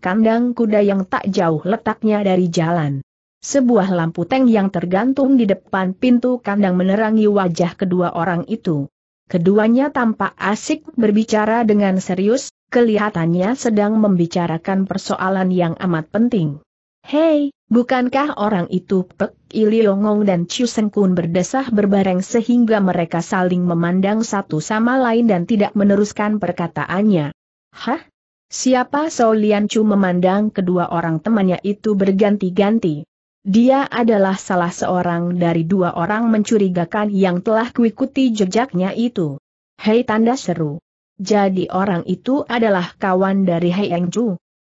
kandang kuda yang tak jauh letaknya dari jalan. Sebuah lampu teng yang tergantung di depan pintu kandang menerangi wajah kedua orang itu. Keduanya tampak asik berbicara dengan serius, kelihatannya sedang membicarakan persoalan yang amat penting. Hei, bukankah orang itu Pek Iliongong dan Chiu Sengkun berdesah berbareng sehingga mereka saling memandang satu sama lain dan tidak meneruskan perkataannya? Hah? Siapa Saulian Chu memandang kedua orang temannya itu berganti-ganti? Dia adalah salah seorang dari dua orang mencurigakan yang telah kuikuti jejaknya itu. Hei tanda seru. Jadi orang itu adalah kawan dari Hei Eng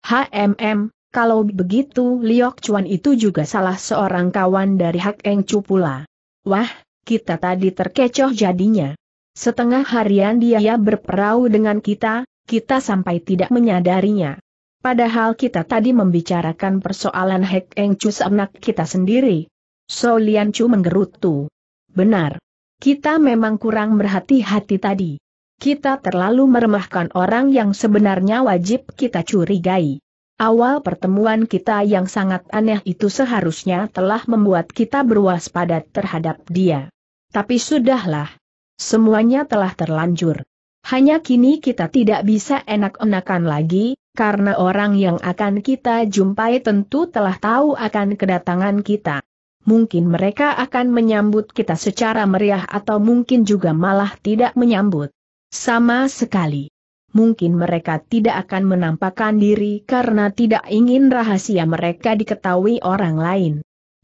HMM, kalau begitu Liok Chuan itu juga salah seorang kawan dari Hak Eng pula. Wah, kita tadi terkecoh jadinya. Setengah harian dia berperau dengan kita, kita sampai tidak menyadarinya. Padahal kita tadi membicarakan persoalan Hek Eng Chu anak kita sendiri. So Lian Chu menggerutu. Benar. Kita memang kurang berhati-hati tadi. Kita terlalu meremahkan orang yang sebenarnya wajib kita curigai. Awal pertemuan kita yang sangat aneh itu seharusnya telah membuat kita berwaspada terhadap dia. Tapi sudahlah. Semuanya telah terlanjur. Hanya kini kita tidak bisa enak-enakan lagi, karena orang yang akan kita jumpai tentu telah tahu akan kedatangan kita. Mungkin mereka akan menyambut kita secara meriah atau mungkin juga malah tidak menyambut. Sama sekali. Mungkin mereka tidak akan menampakkan diri karena tidak ingin rahasia mereka diketahui orang lain.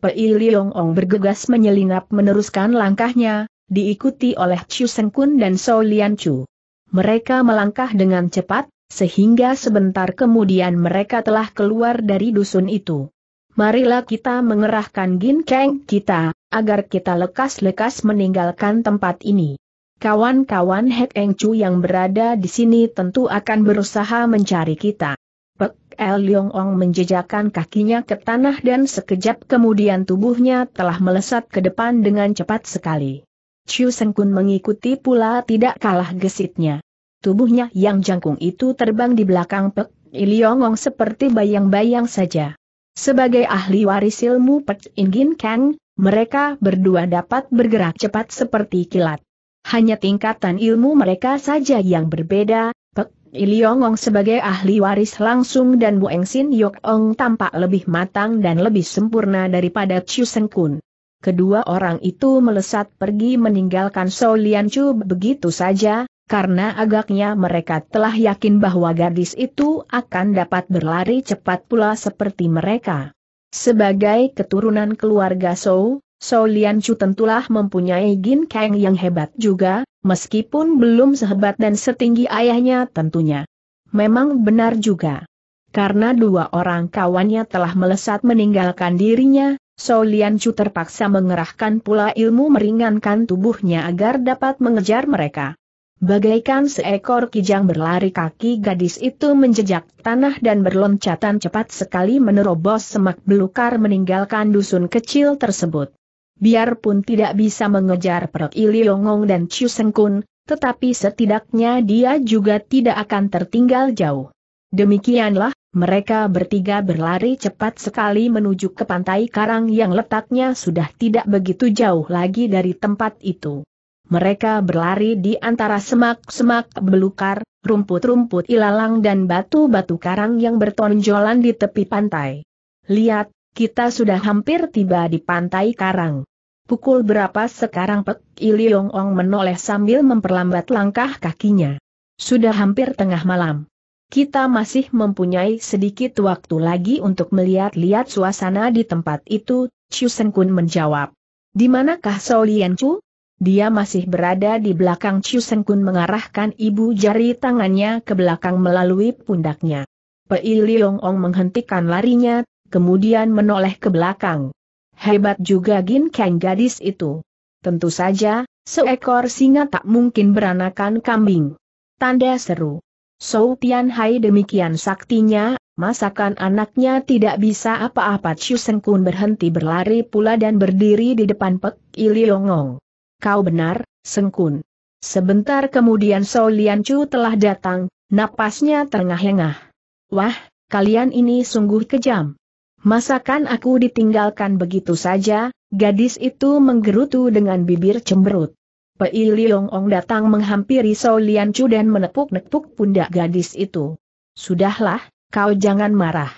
Pei Liong Ong bergegas menyelinap meneruskan langkahnya, diikuti oleh Chu Seng Kun dan Shou Lian Chu. Mereka melangkah dengan cepat, sehingga sebentar kemudian mereka telah keluar dari dusun itu. Marilah kita mengerahkan ginkeng kita, agar kita lekas-lekas meninggalkan tempat ini. Kawan-kawan Hek Eng Chu yang berada di sini tentu akan berusaha mencari kita. Pek El Leong Ong menjejakkan kakinya ke tanah dan sekejap kemudian tubuhnya telah melesat ke depan dengan cepat sekali. Chiu Seng Kun mengikuti pula tidak kalah gesitnya. Tubuhnya yang jangkung itu terbang di belakang Pek Iliongong seperti bayang-bayang saja. Sebagai ahli waris ilmu Pek Ingin Kang, mereka berdua dapat bergerak cepat seperti kilat. Hanya tingkatan ilmu mereka saja yang berbeda, Pek Iliongong sebagai ahli waris langsung dan Bu Engsin Yok Ong tampak lebih matang dan lebih sempurna daripada Chiu Seng Kun kedua orang itu melesat pergi meninggalkan Sou Lian Chu begitu saja, karena agaknya mereka telah yakin bahwa gadis itu akan dapat berlari cepat pula seperti mereka. Sebagai keturunan keluarga Sou, Sou Lian Chu tentulah mempunyai Gin Kang yang hebat juga, meskipun belum sehebat dan setinggi ayahnya tentunya. Memang benar juga. Karena dua orang kawannya telah melesat meninggalkan dirinya, So Lian Chu terpaksa mengerahkan pula ilmu meringankan tubuhnya agar dapat mengejar mereka. Bagaikan seekor kijang berlari kaki gadis itu menjejak tanah dan berloncatan cepat sekali menerobos semak belukar meninggalkan dusun kecil tersebut. Biarpun tidak bisa mengejar perut Ili Longong dan Chu Sengkun, tetapi setidaknya dia juga tidak akan tertinggal jauh. Demikianlah mereka bertiga berlari cepat sekali menuju ke pantai karang yang letaknya sudah tidak begitu jauh lagi dari tempat itu. Mereka berlari di antara semak-semak belukar, rumput-rumput ilalang dan batu-batu karang yang bertonjolan di tepi pantai. Lihat, kita sudah hampir tiba di pantai karang. Pukul berapa sekarang Pek Iliong Ong menoleh sambil memperlambat langkah kakinya. Sudah hampir tengah malam kita masih mempunyai sedikit waktu lagi untuk melihat-lihat suasana di tempat itu, Chu Sen menjawab. Di manakah Sao Lian Chu? Dia masih berada di belakang Chu Sen mengarahkan ibu jari tangannya ke belakang melalui pundaknya. Pei Liong Ong menghentikan larinya, kemudian menoleh ke belakang. Hebat juga Gin Kang gadis itu. Tentu saja, seekor singa tak mungkin beranakan kambing. Tanda seru. Sou Tian Hai demikian saktinya, masakan anaknya tidak bisa apa-apa Chu Seng Kun berhenti berlari pula dan berdiri di depan Pek Ili Longong. Kau benar, Seng Kun. Sebentar kemudian Sou Lian Chu telah datang, napasnya terengah-engah. Wah, kalian ini sungguh kejam. Masakan aku ditinggalkan begitu saja, gadis itu menggerutu dengan bibir cemberut. Pei Liong Ong datang menghampiri Shou Lian Chu dan menepuk-nepuk pundak gadis itu. Sudahlah, kau jangan marah.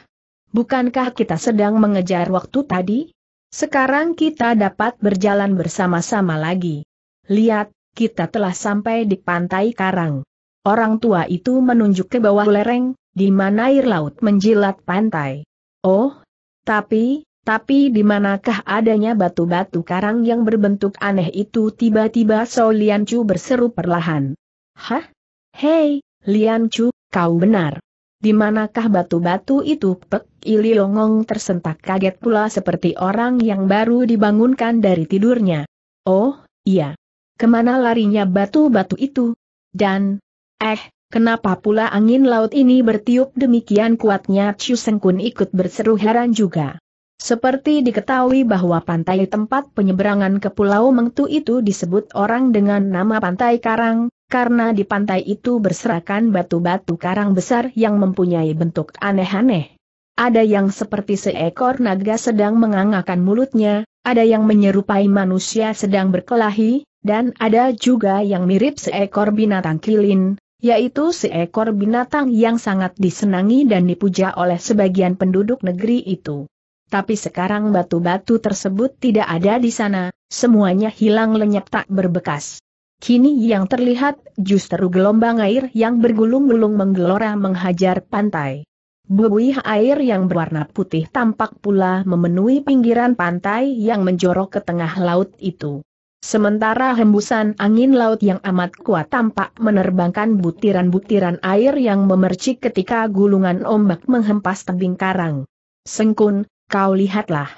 Bukankah kita sedang mengejar waktu tadi? Sekarang kita dapat berjalan bersama-sama lagi. Lihat, kita telah sampai di pantai karang. Orang tua itu menunjuk ke bawah lereng, di mana air laut menjilat pantai. Oh, tapi, tapi di manakah adanya batu-batu karang yang berbentuk aneh itu tiba-tiba So Lian Chu berseru perlahan. Hah? Hei, Lian Chu, kau benar. Di manakah batu-batu itu? Pek longong tersentak kaget pula seperti orang yang baru dibangunkan dari tidurnya. Oh, iya. Kemana larinya batu-batu itu? Dan, eh, kenapa pula angin laut ini bertiup demikian kuatnya Chu Sengkun ikut berseru heran juga. Seperti diketahui bahwa pantai tempat penyeberangan ke Pulau Mengtu itu disebut orang dengan nama Pantai Karang, karena di pantai itu berserakan batu-batu karang besar yang mempunyai bentuk aneh-aneh. Ada yang seperti seekor naga sedang mengangakan mulutnya, ada yang menyerupai manusia sedang berkelahi, dan ada juga yang mirip seekor binatang kilin, yaitu seekor binatang yang sangat disenangi dan dipuja oleh sebagian penduduk negeri itu tapi sekarang batu-batu tersebut tidak ada di sana, semuanya hilang lenyap tak berbekas. Kini yang terlihat justru gelombang air yang bergulung-gulung menggelora menghajar pantai. Buih air yang berwarna putih tampak pula memenuhi pinggiran pantai yang menjorok ke tengah laut itu. Sementara hembusan angin laut yang amat kuat tampak menerbangkan butiran-butiran air yang memercik ketika gulungan ombak menghempas tebing karang. Sengkun, Kau lihatlah.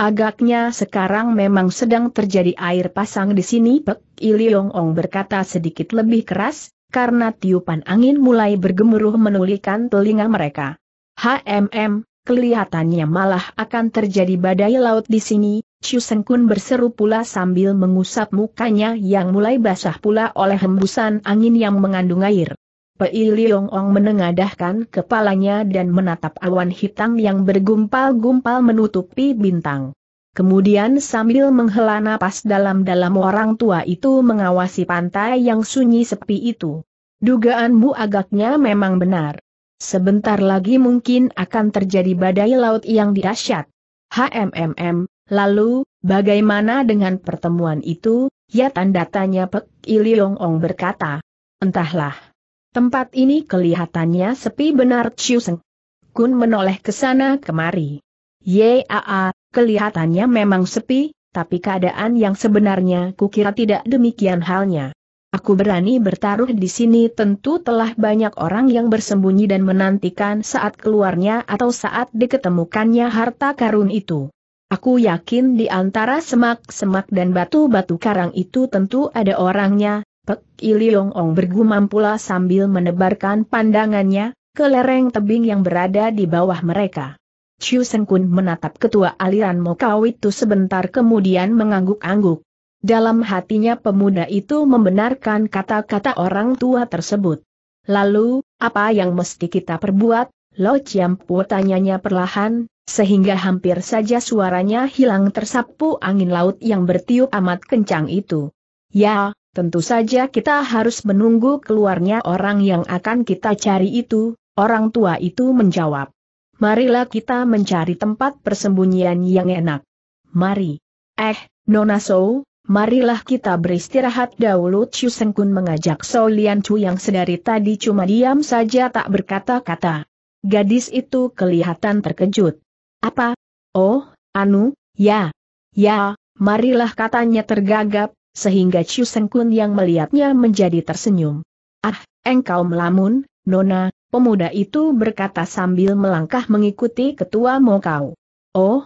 Agaknya sekarang memang sedang terjadi air pasang di sini Pek Iliong Ong berkata sedikit lebih keras, karena tiupan angin mulai bergemuruh menulikan telinga mereka. HMM, kelihatannya malah akan terjadi badai laut di sini, Chu Seng Kun berseru pula sambil mengusap mukanya yang mulai basah pula oleh hembusan angin yang mengandung air. Pei Liong Ong menengadahkan kepalanya dan menatap awan hitam yang bergumpal-gumpal menutupi bintang. Kemudian sambil menghela napas dalam-dalam orang tua itu mengawasi pantai yang sunyi sepi itu. Dugaanmu agaknya memang benar. Sebentar lagi mungkin akan terjadi badai laut yang dirasyat. HMMM, lalu, bagaimana dengan pertemuan itu, ya tanda tanya Pek Iliong Ong berkata. Entahlah. Tempat ini kelihatannya sepi benar Chiu Seng. Kun menoleh ke sana kemari. Yaa, kelihatannya memang sepi, tapi keadaan yang sebenarnya kukira tidak demikian halnya. Aku berani bertaruh di sini tentu telah banyak orang yang bersembunyi dan menantikan saat keluarnya atau saat diketemukannya harta karun itu. Aku yakin di antara semak-semak dan batu-batu karang itu tentu ada orangnya, Pek Iliong Ong bergumam pula sambil menebarkan pandangannya, ke lereng tebing yang berada di bawah mereka. Chiu Seng Kun menatap ketua aliran Mokau itu sebentar kemudian mengangguk-angguk. Dalam hatinya pemuda itu membenarkan kata-kata orang tua tersebut. Lalu, apa yang mesti kita perbuat? Lo Chiampu tanyanya perlahan, sehingga hampir saja suaranya hilang tersapu angin laut yang bertiup amat kencang itu. Ya, Tentu saja kita harus menunggu keluarnya orang yang akan kita cari itu, orang tua itu menjawab. Marilah kita mencari tempat persembunyian yang enak. Mari. Eh, Nona So. marilah kita beristirahat dahulu Chu Sengkun mengajak Sou Lian Chu yang sedari tadi cuma diam saja tak berkata-kata. Gadis itu kelihatan terkejut. Apa? Oh, Anu, ya. Ya, marilah katanya tergagap, sehingga Chu Seng yang melihatnya menjadi tersenyum. Ah, engkau melamun, Nona, pemuda itu berkata sambil melangkah mengikuti ketua Mokau. Oh,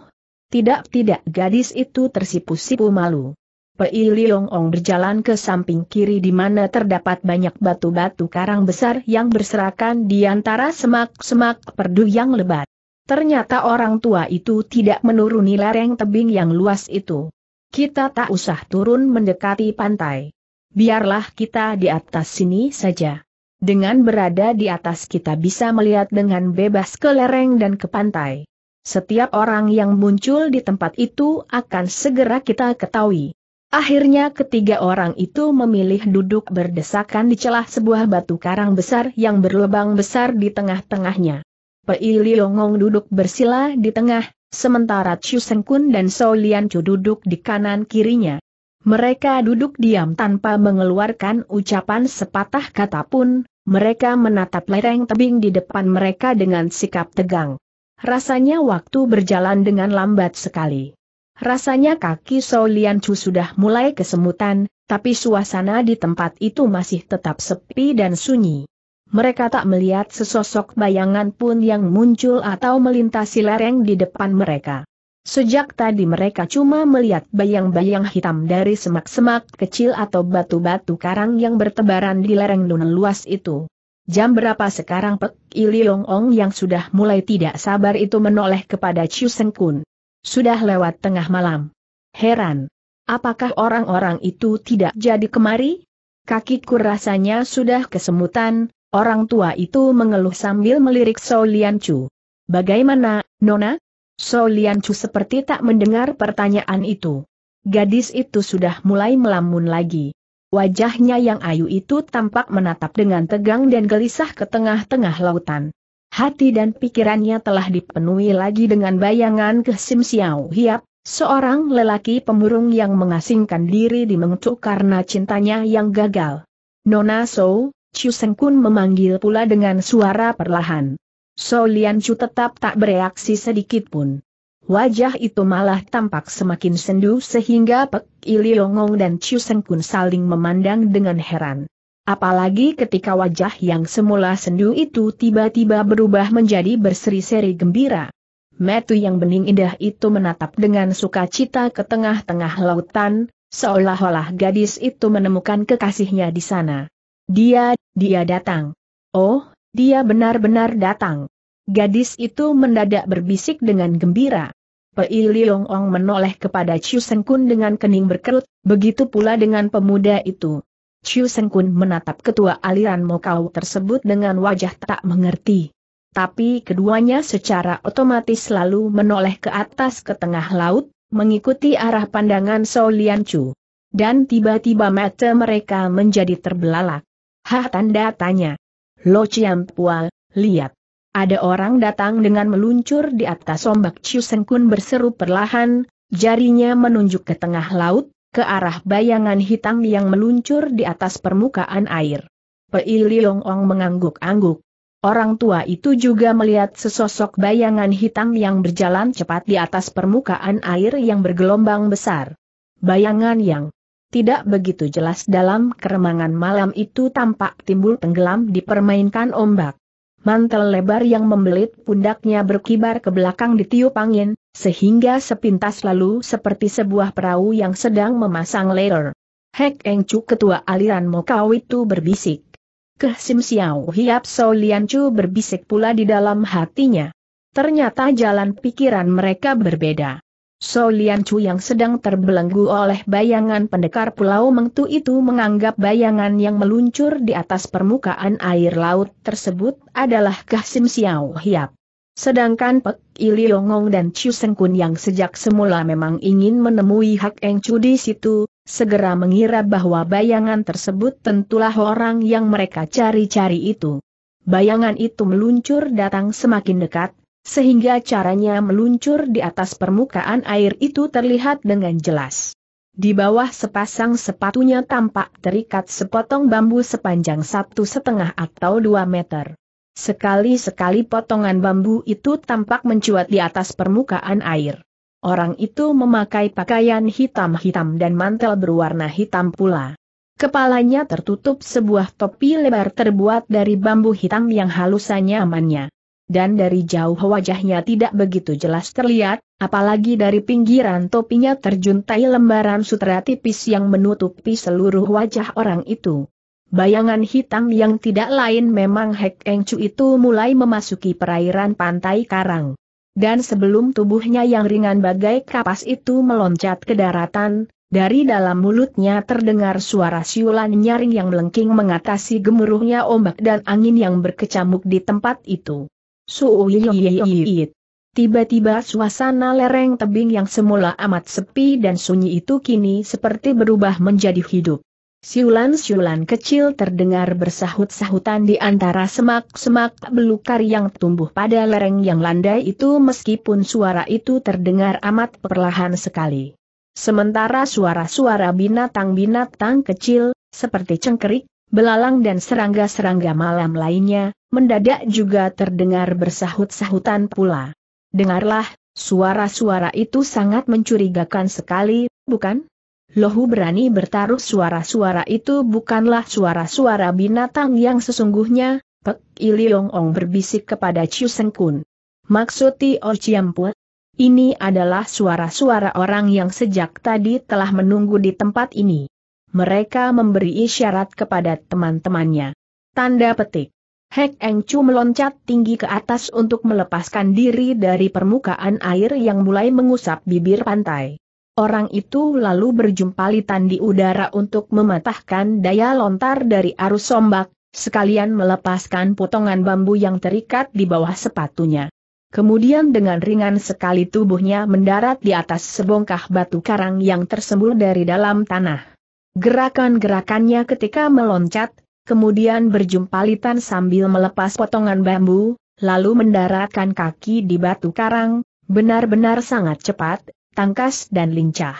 tidak-tidak gadis itu tersipu-sipu malu. Pei Liong Ong berjalan ke samping kiri di mana terdapat banyak batu-batu karang besar yang berserakan di antara semak-semak perdu yang lebat. Ternyata orang tua itu tidak menuruni lereng tebing yang luas itu. Kita tak usah turun mendekati pantai. Biarlah kita di atas sini saja. Dengan berada di atas kita bisa melihat dengan bebas ke lereng dan ke pantai. Setiap orang yang muncul di tempat itu akan segera kita ketahui. Akhirnya ketiga orang itu memilih duduk berdesakan di celah sebuah batu karang besar yang berlubang besar di tengah-tengahnya. Pei Liongong duduk bersila di tengah, Sementara Chu Seng Kun dan Soe Lian Chu duduk di kanan kirinya. Mereka duduk diam tanpa mengeluarkan ucapan sepatah kata pun, mereka menatap lereng tebing di depan mereka dengan sikap tegang. Rasanya waktu berjalan dengan lambat sekali. Rasanya kaki Solian Chu sudah mulai kesemutan, tapi suasana di tempat itu masih tetap sepi dan sunyi. Mereka tak melihat sesosok bayangan pun yang muncul atau melintasi lereng di depan mereka. Sejak tadi mereka cuma melihat bayang-bayang hitam dari semak-semak kecil atau batu-batu karang yang bertebaran di lereng nun luas itu. Jam berapa sekarang Pek Iliong Ong yang sudah mulai tidak sabar itu menoleh kepada Chiu Seng Kun. Sudah lewat tengah malam. Heran. Apakah orang-orang itu tidak jadi kemari? Kakiku rasanya sudah kesemutan, Orang tua itu mengeluh sambil melirik So Lian Chu. Bagaimana, Nona? So Lian Chu seperti tak mendengar pertanyaan itu. Gadis itu sudah mulai melamun lagi. Wajahnya yang ayu itu tampak menatap dengan tegang dan gelisah ke tengah-tengah lautan. Hati dan pikirannya telah dipenuhi lagi dengan bayangan ke Sim Xiao Hiap, seorang lelaki pemurung yang mengasingkan diri di Mengcu karena cintanya yang gagal. Nona Sou, Chu Kun memanggil pula dengan suara perlahan. So Lian Chu tetap tak bereaksi sedikit pun. Wajah itu malah tampak semakin sendu sehingga Pek Ili Longong dan Chu Kun saling memandang dengan heran. Apalagi ketika wajah yang semula sendu itu tiba-tiba berubah menjadi berseri-seri gembira. Metu yang bening indah itu menatap dengan sukacita ke tengah-tengah lautan, seolah-olah gadis itu menemukan kekasihnya di sana. Dia, dia datang. Oh, dia benar-benar datang. Gadis itu mendadak berbisik dengan gembira. Pei Liong Ong menoleh kepada Chiu Seng Kun dengan kening berkerut, begitu pula dengan pemuda itu. Chiu Seng Kun menatap ketua aliran Mokau tersebut dengan wajah tak mengerti. Tapi keduanya secara otomatis selalu menoleh ke atas ke tengah laut, mengikuti arah pandangan Lian Chu. Dan tiba-tiba mata mereka menjadi terbelalak. Hah tanda tanya. Lo Pua, lihat. Ada orang datang dengan meluncur di atas ombak Kun berseru perlahan, jarinya menunjuk ke tengah laut, ke arah bayangan hitam yang meluncur di atas permukaan air. Pei Liong Ong mengangguk-angguk. Orang tua itu juga melihat sesosok bayangan hitam yang berjalan cepat di atas permukaan air yang bergelombang besar. Bayangan yang tidak begitu jelas dalam keremangan malam itu tampak timbul tenggelam dipermainkan ombak. Mantel lebar yang membelit pundaknya berkibar ke belakang ditiup angin, sehingga sepintas lalu seperti sebuah perahu yang sedang memasang leher. Hek Eng Chu ketua aliran Mokau itu berbisik. Keh Sim Xiao Hiap So Lian Chu berbisik pula di dalam hatinya. Ternyata jalan pikiran mereka berbeda. So Lian Chu yang sedang terbelenggu oleh bayangan pendekar Pulau Mengtu itu menganggap bayangan yang meluncur di atas permukaan air laut tersebut adalah Kahsim Xiao Hiap. Sedangkan Pek Yongong dan Chu Sengkun yang sejak semula memang ingin menemui Hak Eng Chu di situ, segera mengira bahwa bayangan tersebut tentulah orang yang mereka cari-cari itu. Bayangan itu meluncur datang semakin dekat, sehingga caranya meluncur di atas permukaan air itu terlihat dengan jelas. Di bawah sepasang sepatunya tampak terikat sepotong bambu sepanjang satu setengah atau dua meter. Sekali-sekali potongan bambu itu tampak mencuat di atas permukaan air. Orang itu memakai pakaian hitam-hitam dan mantel berwarna hitam pula. Kepalanya tertutup sebuah topi lebar terbuat dari bambu hitam yang halusannya amannya dan dari jauh wajahnya tidak begitu jelas terlihat, apalagi dari pinggiran topinya terjuntai lembaran sutra tipis yang menutupi seluruh wajah orang itu. Bayangan hitam yang tidak lain memang Hek Eng Chu itu mulai memasuki perairan pantai Karang. Dan sebelum tubuhnya yang ringan bagai kapas itu meloncat ke daratan, dari dalam mulutnya terdengar suara siulan nyaring yang melengking mengatasi gemuruhnya ombak dan angin yang berkecamuk di tempat itu. Suuliyoyoyit. Tiba-tiba suasana lereng tebing yang semula amat sepi dan sunyi itu kini seperti berubah menjadi hidup. Siulan-siulan kecil terdengar bersahut-sahutan di antara semak-semak belukar yang tumbuh pada lereng yang landai itu meskipun suara itu terdengar amat perlahan sekali. Sementara suara-suara binatang-binatang kecil, seperti cengkerik, belalang dan serangga-serangga malam lainnya, mendadak juga terdengar bersahut-sahutan pula. Dengarlah, suara-suara itu sangat mencurigakan sekali, bukan? Lohu berani bertaruh suara-suara itu bukanlah suara-suara binatang yang sesungguhnya, Pek Iliong Ong berbisik kepada Chiu Kun. Maksud O Chiampu? Ini adalah suara-suara orang yang sejak tadi telah menunggu di tempat ini mereka memberi isyarat kepada teman-temannya. Tanda petik. Hek Eng Chu meloncat tinggi ke atas untuk melepaskan diri dari permukaan air yang mulai mengusap bibir pantai. Orang itu lalu berjumpa litan di udara untuk mematahkan daya lontar dari arus sombak, sekalian melepaskan potongan bambu yang terikat di bawah sepatunya. Kemudian dengan ringan sekali tubuhnya mendarat di atas sebongkah batu karang yang tersembul dari dalam tanah. Gerakan-gerakannya ketika meloncat, kemudian berjumpalitan sambil melepas potongan bambu, lalu mendaratkan kaki di batu karang, benar-benar sangat cepat, tangkas dan lincah.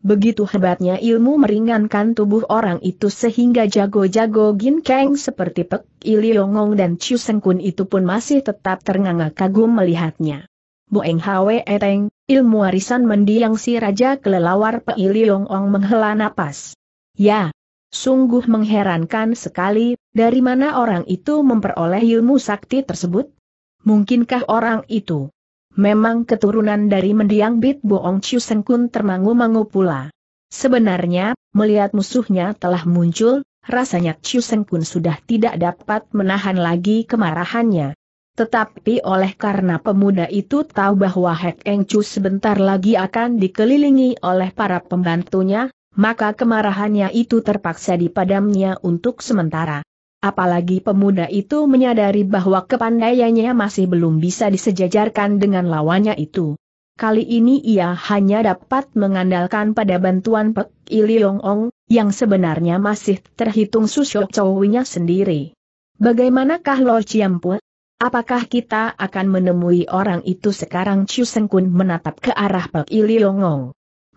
Begitu hebatnya ilmu meringankan tubuh orang itu sehingga jago-jago Gin Kang seperti Pek Iliongong dan Chu Sengkun itu pun masih tetap ternganga kagum melihatnya. Boeng Hwe Eteng, ilmu warisan mendiang si Raja Kelelawar Pek Iliongong menghela napas. Ya, sungguh mengherankan sekali, dari mana orang itu memperoleh ilmu sakti tersebut? Mungkinkah orang itu memang keturunan dari mendiang Bit Boong Chu Sengkun termangu-mangu pula? Sebenarnya, melihat musuhnya telah muncul, rasanya Chu Sengkun sudah tidak dapat menahan lagi kemarahannya. Tetapi oleh karena pemuda itu tahu bahwa Hek Eng Chu sebentar lagi akan dikelilingi oleh para pembantunya, maka kemarahannya itu terpaksa dipadamnya untuk sementara. Apalagi pemuda itu menyadari bahwa kepandaiannya masih belum bisa disejajarkan dengan lawannya itu. Kali ini ia hanya dapat mengandalkan pada bantuan Pek Iliong yang sebenarnya masih terhitung susuk cowoknya sendiri. Bagaimanakah Lo Chiampu? Apakah kita akan menemui orang itu sekarang Chu Sengkun menatap ke arah Pek Iliong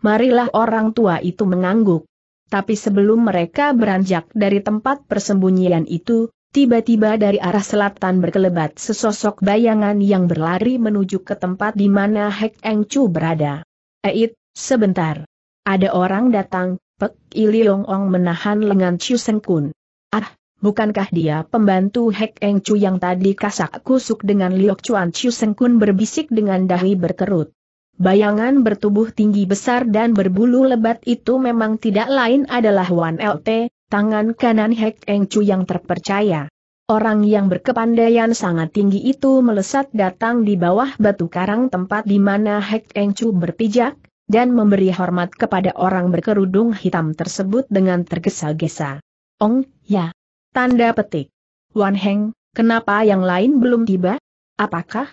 marilah orang tua itu mengangguk. Tapi sebelum mereka beranjak dari tempat persembunyian itu, tiba-tiba dari arah selatan berkelebat sesosok bayangan yang berlari menuju ke tempat di mana Hek Eng Chu berada. Eit, sebentar. Ada orang datang, Pek Iliong Ong menahan lengan Chu Seng Kun. Ah, bukankah dia pembantu Hek Eng Chu yang tadi kasak kusuk dengan Liok Chuan Chu Seng Kun berbisik dengan dahi berkerut. Bayangan bertubuh tinggi besar dan berbulu lebat itu memang tidak lain adalah Wan LT, tangan kanan Hek Eng Chu yang terpercaya. Orang yang berkepandaian sangat tinggi itu melesat datang di bawah batu karang tempat di mana Hek Eng Chu berpijak, dan memberi hormat kepada orang berkerudung hitam tersebut dengan tergesa-gesa. Ong, ya. Tanda petik. Wan Heng, kenapa yang lain belum tiba? Apakah?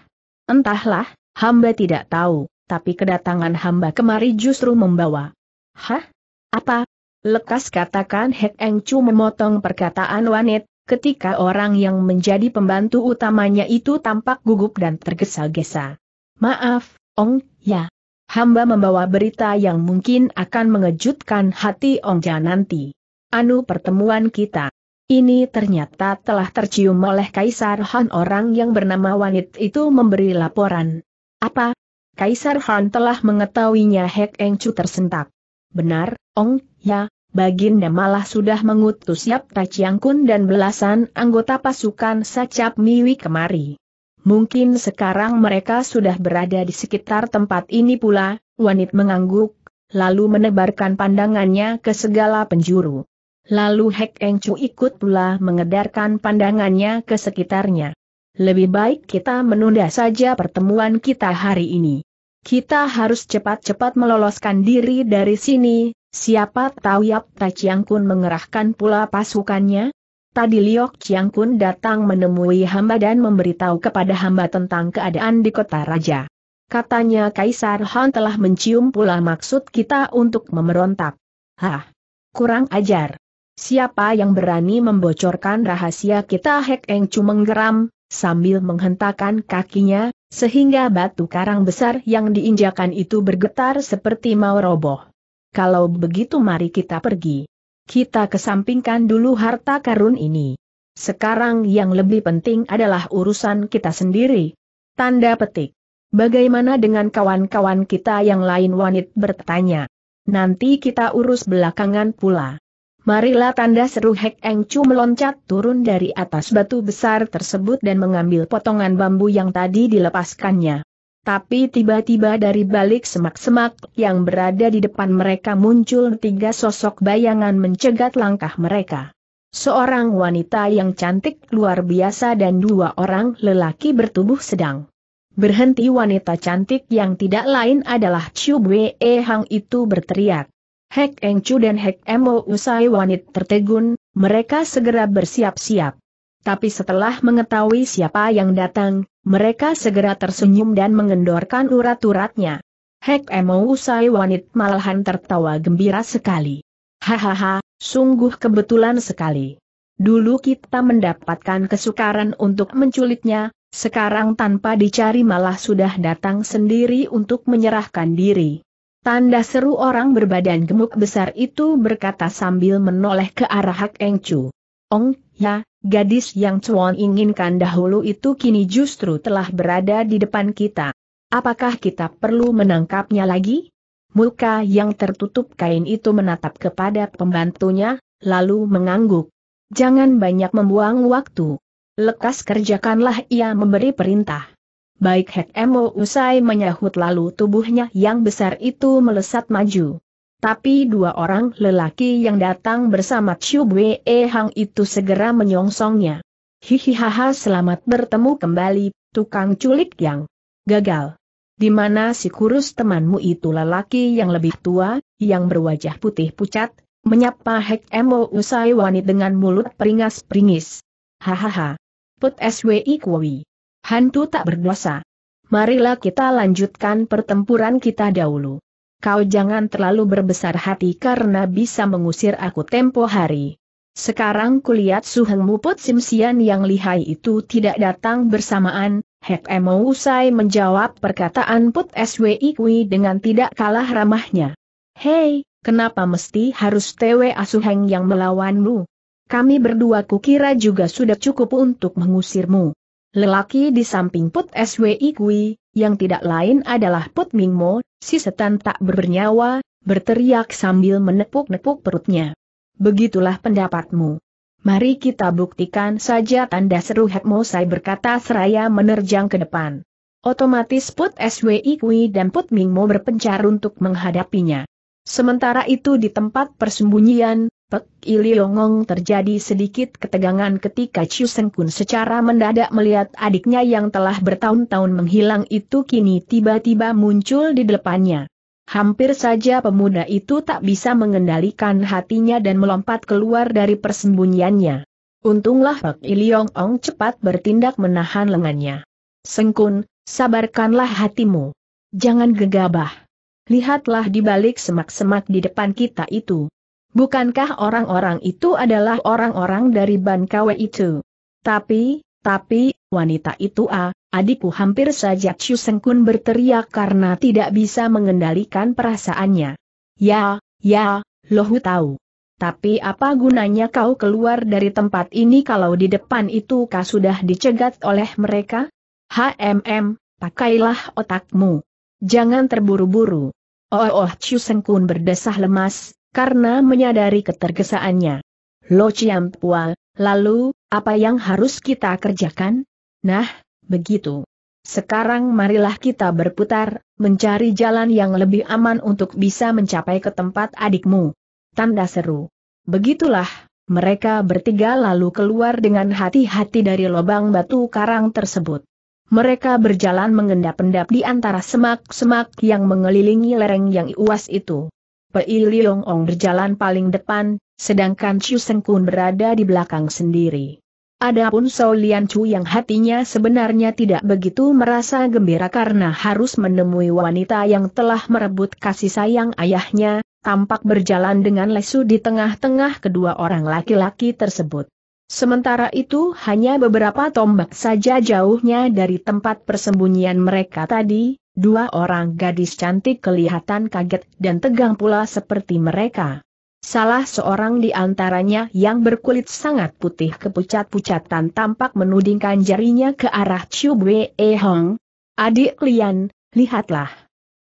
Entahlah, hamba tidak tahu tapi kedatangan hamba kemari justru membawa. Hah? Apa? Lekas katakan Hek Eng Chu memotong perkataan Wanet, ketika orang yang menjadi pembantu utamanya itu tampak gugup dan tergesa-gesa. Maaf, Ong, ya. Hamba membawa berita yang mungkin akan mengejutkan hati Ong Ja nanti. Anu pertemuan kita. Ini ternyata telah tercium oleh Kaisar Han orang yang bernama Wanit itu memberi laporan. Apa, Kaisar Han telah mengetahuinya Hek Eng Chu tersentak. Benar, Ong, ya, Baginda malah sudah mengutus Yap Kun dan belasan anggota pasukan Sacap Miwi kemari. Mungkin sekarang mereka sudah berada di sekitar tempat ini pula, wanit mengangguk, lalu menebarkan pandangannya ke segala penjuru. Lalu Hek Eng Chu ikut pula mengedarkan pandangannya ke sekitarnya lebih baik kita menunda saja pertemuan kita hari ini. Kita harus cepat-cepat meloloskan diri dari sini, siapa tahu Yap Ta Kun mengerahkan pula pasukannya? Tadi Liok Chiang Kun datang menemui hamba dan memberitahu kepada hamba tentang keadaan di kota raja. Katanya Kaisar Han telah mencium pula maksud kita untuk memberontak. Hah, kurang ajar. Siapa yang berani membocorkan rahasia kita Hek Eng Chu menggeram, sambil menghentakkan kakinya, sehingga batu karang besar yang diinjakan itu bergetar seperti mau roboh. Kalau begitu mari kita pergi. Kita kesampingkan dulu harta karun ini. Sekarang yang lebih penting adalah urusan kita sendiri. Tanda petik. Bagaimana dengan kawan-kawan kita yang lain wanit bertanya. Nanti kita urus belakangan pula. Marilah tanda seru Hek Eng Chu meloncat turun dari atas batu besar tersebut dan mengambil potongan bambu yang tadi dilepaskannya. Tapi tiba-tiba dari balik semak-semak yang berada di depan mereka muncul tiga sosok bayangan mencegat langkah mereka. Seorang wanita yang cantik luar biasa dan dua orang lelaki bertubuh sedang. Berhenti wanita cantik yang tidak lain adalah Chu Wei Hang itu berteriak. Hek Eng Chu dan Hek Emo usai wanit tertegun, mereka segera bersiap-siap. Tapi setelah mengetahui siapa yang datang, mereka segera tersenyum dan mengendorkan urat-uratnya. Hek Emo usai wanit malahan tertawa gembira sekali. Hahaha, sungguh kebetulan sekali. Dulu kita mendapatkan kesukaran untuk menculiknya, sekarang tanpa dicari malah sudah datang sendiri untuk menyerahkan diri. Tanda seru orang berbadan gemuk besar itu berkata sambil menoleh ke arah Hak Eng Chu. Ong, ya, gadis yang Chuan inginkan dahulu itu kini justru telah berada di depan kita. Apakah kita perlu menangkapnya lagi? Muka yang tertutup kain itu menatap kepada pembantunya, lalu mengangguk. Jangan banyak membuang waktu. Lekas kerjakanlah ia memberi perintah. Baik Hek Emo usai menyahut lalu tubuhnya yang besar itu melesat maju. Tapi dua orang lelaki yang datang bersama Chiu Bwe e Hang itu segera menyongsongnya. Hihihaha selamat bertemu kembali, tukang culik yang gagal. Di mana si kurus temanmu itu lelaki yang lebih tua, yang berwajah putih pucat, menyapa Hek Emo usai wanit dengan mulut peringas-peringis. Hahaha. Put SWI Kuwi. Hantu tak berdosa. Marilah kita lanjutkan pertempuran kita dahulu. Kau jangan terlalu berbesar hati karena bisa mengusir aku tempo hari. Sekarang kulihat Suheng Muput Simsian yang lihai itu tidak datang bersamaan, Hek Emo usai menjawab perkataan Put SWI Kui dengan tidak kalah ramahnya. Hei, kenapa mesti harus Tewe Asuheng yang melawanmu? Kami berdua kukira juga sudah cukup untuk mengusirmu. Lelaki di samping Put SWI Kui, yang tidak lain adalah Put Mingmo, si setan tak bernyawa, berteriak sambil menepuk-nepuk perutnya. Begitulah pendapatmu. Mari kita buktikan saja tanda seru Hetmo Sai berkata seraya menerjang ke depan. Otomatis Put SWI Kui dan Put Mingmo berpencar untuk menghadapinya. Sementara itu di tempat persembunyian, Pek Iliongong terjadi sedikit ketegangan ketika Chu Sengkun secara mendadak melihat adiknya yang telah bertahun-tahun menghilang itu kini tiba-tiba muncul di depannya. Hampir saja pemuda itu tak bisa mengendalikan hatinya dan melompat keluar dari persembunyiannya. Untunglah Pak Iliongong cepat bertindak menahan lengannya. Sengkun, sabarkanlah hatimu. Jangan gegabah. Lihatlah di balik semak-semak di depan kita itu, Bukankah orang-orang itu adalah orang-orang dari Ban Kwe itu? Tapi, tapi, wanita itu ah, adikku hampir saja Chu Sengkun berteriak karena tidak bisa mengendalikan perasaannya. Ya, ya, lohu tahu. Tapi apa gunanya kau keluar dari tempat ini kalau di depan itu kau sudah dicegat oleh mereka? HMM, pakailah otakmu. Jangan terburu-buru. Oh oh, oh Chu Sengkun berdesah lemas, karena menyadari ketergesaannya. Lo Pua, lalu, apa yang harus kita kerjakan? Nah, begitu. Sekarang marilah kita berputar, mencari jalan yang lebih aman untuk bisa mencapai ke tempat adikmu. Tanda seru. Begitulah, mereka bertiga lalu keluar dengan hati-hati dari lubang batu karang tersebut. Mereka berjalan mengendap-endap di antara semak-semak yang mengelilingi lereng yang luas itu. Pei Liong Ong berjalan paling depan, sedangkan Chu Sengkun berada di belakang sendiri. Adapun Sao Lian Chu yang hatinya sebenarnya tidak begitu merasa gembira karena harus menemui wanita yang telah merebut kasih sayang ayahnya, tampak berjalan dengan lesu di tengah-tengah kedua orang laki-laki tersebut. Sementara itu hanya beberapa tombak saja jauhnya dari tempat persembunyian mereka tadi, Dua orang gadis cantik kelihatan kaget dan tegang pula seperti mereka. Salah seorang di antaranya yang berkulit sangat putih kepucat-pucatan tampak menudingkan jarinya ke arah Chiu Wei e Hong. Adik Lian, lihatlah.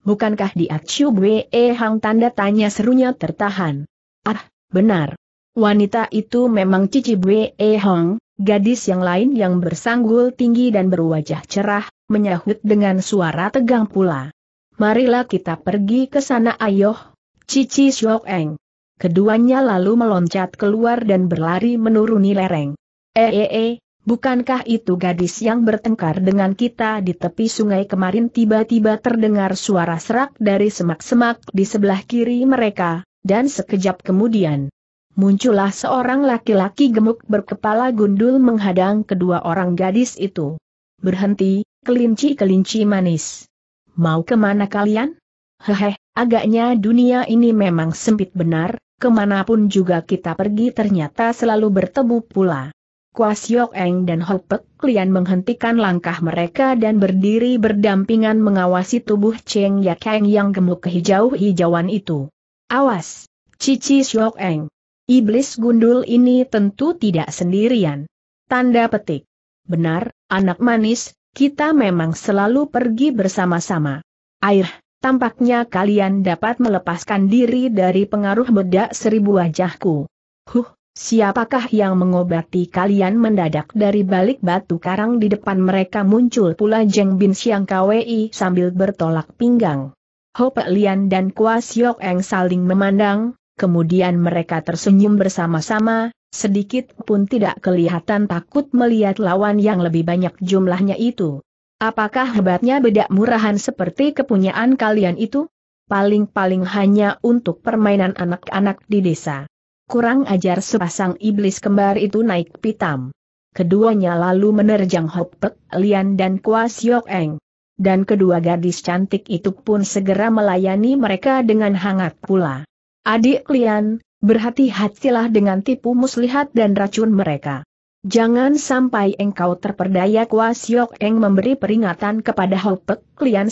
Bukankah dia Chiu Wei e Hong tanda tanya serunya tertahan. Ah, benar. Wanita itu memang Cici Wei e Hong, gadis yang lain yang bersanggul tinggi dan berwajah cerah, menyahut dengan suara tegang pula. Marilah kita pergi ke sana ayoh, Cici Siok Eng. Keduanya lalu meloncat keluar dan berlari menuruni lereng. Eee, eh, eh, eh, bukankah itu gadis yang bertengkar dengan kita di tepi sungai kemarin tiba-tiba terdengar suara serak dari semak-semak di sebelah kiri mereka, dan sekejap kemudian. Muncullah seorang laki-laki gemuk berkepala gundul menghadang kedua orang gadis itu. Berhenti, kelinci-kelinci manis. Mau kemana kalian? Hehe, agaknya dunia ini memang sempit benar, kemanapun juga kita pergi ternyata selalu bertemu pula. Kuas Eng dan Ho Pek Lian menghentikan langkah mereka dan berdiri berdampingan mengawasi tubuh Cheng Yakeng yang gemuk kehijau-hijauan itu. Awas! Cici Siok Eng! Iblis gundul ini tentu tidak sendirian. Tanda petik. Benar, anak manis, kita memang selalu pergi bersama-sama. Air, tampaknya kalian dapat melepaskan diri dari pengaruh bedak seribu wajahku. Huh, siapakah yang mengobati kalian mendadak dari balik batu karang di depan mereka muncul pula Jeng Bin Siang Kwei sambil bertolak pinggang. Hope Lian dan Kwa Siok Eng saling memandang, kemudian mereka tersenyum bersama-sama, Sedikit pun tidak kelihatan takut melihat lawan yang lebih banyak jumlahnya itu. Apakah hebatnya bedak murahan seperti kepunyaan kalian itu? Paling-paling hanya untuk permainan anak-anak di desa. Kurang ajar sepasang iblis kembar itu naik pitam. Keduanya lalu menerjang Hopek, Lian dan Kwa Siok Eng. Dan kedua gadis cantik itu pun segera melayani mereka dengan hangat pula. Adik Lian, Berhati-hatilah dengan tipu muslihat dan racun mereka. Jangan sampai engkau terperdaya Kuas Eng memberi peringatan kepada Ho Pek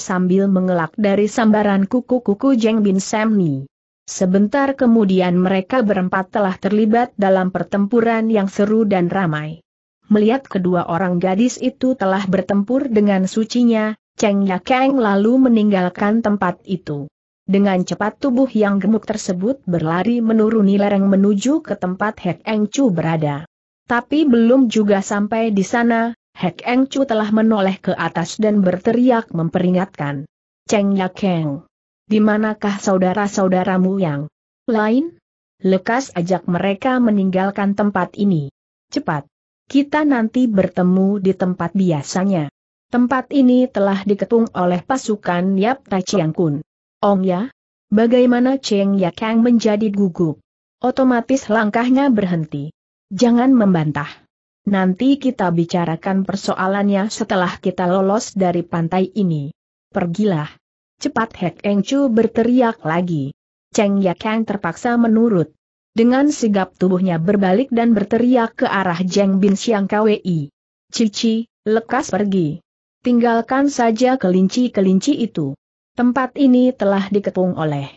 sambil mengelak dari sambaran kuku-kuku Jeng Bin Sam Sebentar kemudian mereka berempat telah terlibat dalam pertempuran yang seru dan ramai. Melihat kedua orang gadis itu telah bertempur dengan sucinya, Cheng Yakeng lalu meninggalkan tempat itu. Dengan cepat tubuh yang gemuk tersebut berlari menuruni lereng menuju ke tempat Hek Eng Chu berada. Tapi belum juga sampai di sana, Hek Eng Chu telah menoleh ke atas dan berteriak memperingatkan. Cheng Ya Keng! di manakah saudara-saudaramu yang lain? Lekas ajak mereka meninggalkan tempat ini. Cepat. Kita nanti bertemu di tempat biasanya. Tempat ini telah diketung oleh pasukan Yap Tai Chiang Kun. Ong Ya? Bagaimana Cheng Ya Kang menjadi gugup? Otomatis langkahnya berhenti. Jangan membantah. Nanti kita bicarakan persoalannya setelah kita lolos dari pantai ini. Pergilah. Cepat Hek Eng Chu berteriak lagi. Cheng Ya Kang terpaksa menurut. Dengan sigap tubuhnya berbalik dan berteriak ke arah Jeng Bin Siang KWI. Cici, lekas pergi. Tinggalkan saja kelinci-kelinci itu. Tempat ini telah diketung oleh.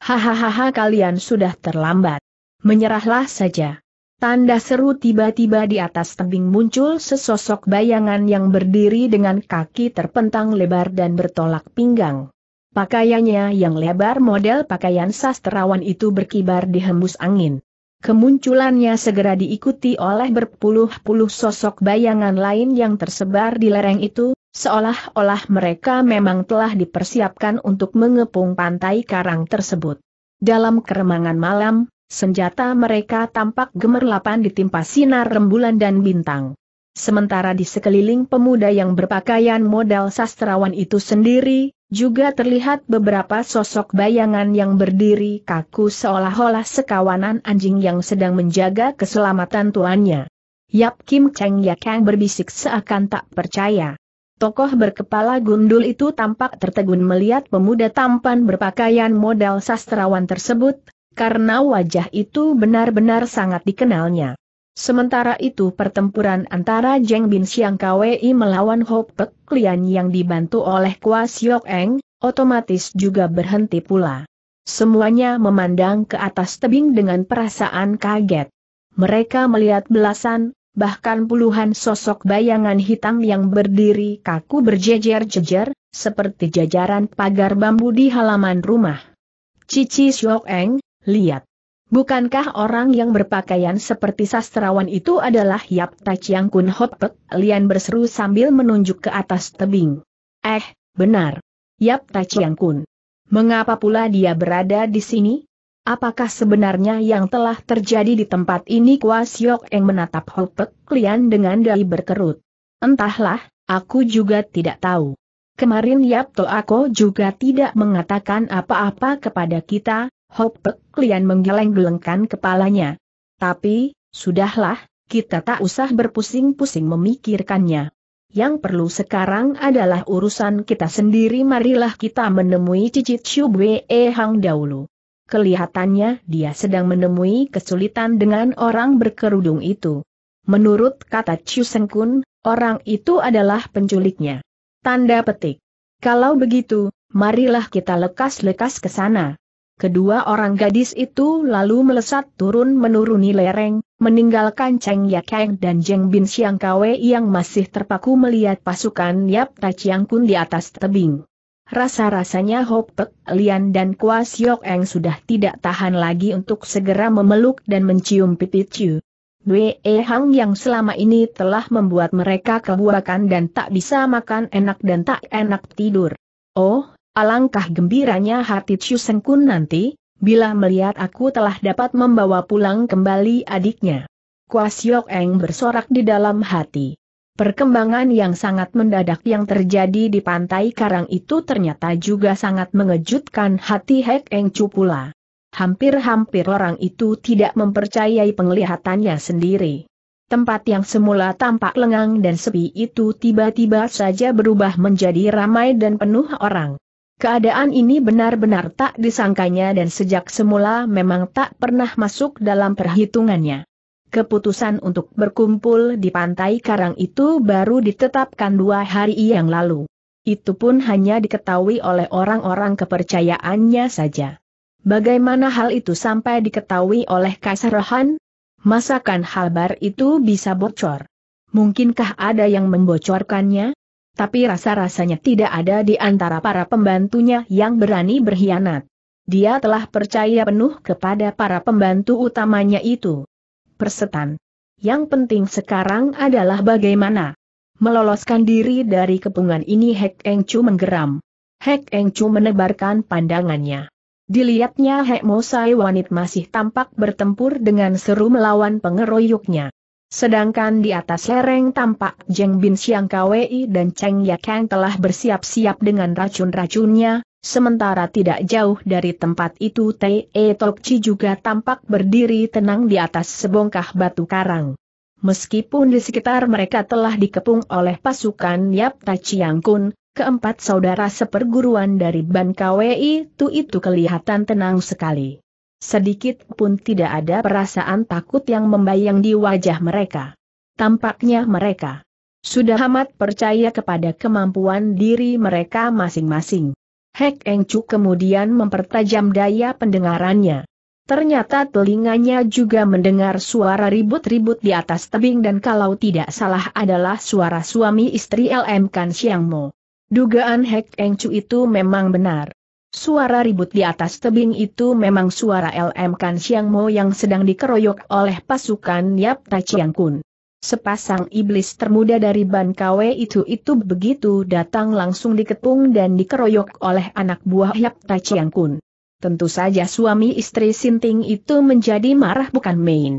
Hahaha kalian sudah terlambat. Menyerahlah saja. Tanda seru tiba-tiba di atas tebing muncul sesosok bayangan yang berdiri dengan kaki terpentang lebar dan bertolak pinggang. Pakaiannya yang lebar model pakaian sastrawan itu berkibar dihembus angin. Kemunculannya segera diikuti oleh berpuluh-puluh sosok bayangan lain yang tersebar di lereng itu, seolah-olah mereka memang telah dipersiapkan untuk mengepung pantai karang tersebut. Dalam keremangan malam, senjata mereka tampak gemerlapan ditimpa sinar rembulan dan bintang. Sementara di sekeliling pemuda yang berpakaian modal sastrawan itu sendiri, juga terlihat beberapa sosok bayangan yang berdiri kaku seolah-olah sekawanan anjing yang sedang menjaga keselamatan tuannya. Yap Kim Cheng Yakang berbisik seakan tak percaya. Tokoh berkepala gundul itu tampak tertegun melihat pemuda tampan berpakaian model sastrawan tersebut, karena wajah itu benar-benar sangat dikenalnya. Sementara itu pertempuran antara Jeng Bin Siang KWI melawan Hok Pek Lian yang dibantu oleh Kwa Siok Eng, otomatis juga berhenti pula. Semuanya memandang ke atas tebing dengan perasaan kaget. Mereka melihat belasan, bahkan puluhan sosok bayangan hitam yang berdiri kaku berjejer-jejer, seperti jajaran pagar bambu di halaman rumah. Cici Siok Eng, lihat. Bukankah orang yang berpakaian seperti sastrawan itu adalah Yap Tachiang Kun Hopek? Lian berseru sambil menunjuk ke atas tebing. Eh, benar. Yap Tachiang Kun. Mengapa pula dia berada di sini? Apakah sebenarnya yang telah terjadi di tempat ini Kwa Siok yang menatap Hopek Lian dengan dahi berkerut? Entahlah, aku juga tidak tahu. Kemarin Yap To Ako juga tidak mengatakan apa-apa kepada kita, Hot Pek Lian menggeleng-gelengkan kepalanya. Tapi, sudahlah, kita tak usah berpusing-pusing memikirkannya. Yang perlu sekarang adalah urusan kita sendiri marilah kita menemui Cicit Shubwe E Hang dahulu. Kelihatannya dia sedang menemui kesulitan dengan orang berkerudung itu. Menurut kata Chu Sengkun, orang itu adalah penculiknya. Tanda petik. Kalau begitu, marilah kita lekas-lekas ke sana. Kedua orang gadis itu lalu melesat turun menuruni lereng, meninggalkan Cheng Yakeng dan Jeng Bin Siang Kwe yang masih terpaku melihat pasukan Yap Chiang Kun di atas tebing. Rasa-rasanya Hop Pek, Lian dan Kwa Siok Eng sudah tidak tahan lagi untuk segera memeluk dan mencium pipi Chiu. Dwe e Hang yang selama ini telah membuat mereka kebuakan dan tak bisa makan enak dan tak enak tidur. Oh, Alangkah gembiranya hati Chu Sengkun nanti, bila melihat aku telah dapat membawa pulang kembali adiknya. Kuasyok Eng bersorak di dalam hati. Perkembangan yang sangat mendadak yang terjadi di pantai karang itu ternyata juga sangat mengejutkan hati Hek Eng Chu pula. Hampir-hampir orang itu tidak mempercayai penglihatannya sendiri. Tempat yang semula tampak lengang dan sepi itu tiba-tiba saja berubah menjadi ramai dan penuh orang. Keadaan ini benar-benar tak disangkanya dan sejak semula memang tak pernah masuk dalam perhitungannya. Keputusan untuk berkumpul di pantai karang itu baru ditetapkan dua hari yang lalu. Itu pun hanya diketahui oleh orang-orang kepercayaannya saja. Bagaimana hal itu sampai diketahui oleh Kaisar Rohan? Masakan halbar itu bisa bocor? Mungkinkah ada yang membocorkannya? Tapi rasa-rasanya tidak ada di antara para pembantunya yang berani berkhianat. Dia telah percaya penuh kepada para pembantu utamanya itu. Persetan. Yang penting sekarang adalah bagaimana meloloskan diri dari kepungan ini Hek Eng Chu menggeram. Hek Eng Chu menebarkan pandangannya. Dilihatnya Hek Mosai Wanit masih tampak bertempur dengan seru melawan pengeroyoknya. Sedangkan di atas lereng tampak Jeng Bin Siang Kwei dan Cheng Yakang telah bersiap-siap dengan racun-racunnya, sementara tidak jauh dari tempat itu Te Chi juga tampak berdiri tenang di atas sebongkah batu karang. Meskipun di sekitar mereka telah dikepung oleh pasukan Yap Chiang Kun, keempat saudara seperguruan dari Ban Kwei itu itu kelihatan tenang sekali. Sedikit pun tidak ada perasaan takut yang membayang di wajah mereka. Tampaknya mereka sudah amat percaya kepada kemampuan diri mereka masing-masing. Hek Eng Chu kemudian mempertajam daya pendengarannya. Ternyata telinganya juga mendengar suara ribut-ribut di atas tebing dan kalau tidak salah adalah suara suami istri LM Kan Siangmo. Dugaan Hek Eng Chu itu memang benar. Suara ribut di atas tebing itu memang suara LM Kan Siang Mo yang sedang dikeroyok oleh pasukan Yap Ta Chiang Kun. Sepasang iblis termuda dari Ban Kwe itu itu begitu datang langsung diketung dan dikeroyok oleh anak buah Yap Ta Chiang Kun. Tentu saja suami istri Sinting itu menjadi marah bukan main.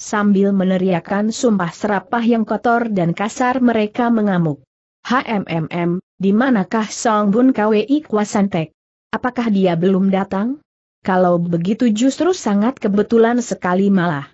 Sambil meneriakan sumpah serapah yang kotor dan kasar mereka mengamuk. HMMM, di manakah Song Bun Kwe Kwasantek? Apakah dia belum datang? Kalau begitu justru sangat kebetulan sekali malah.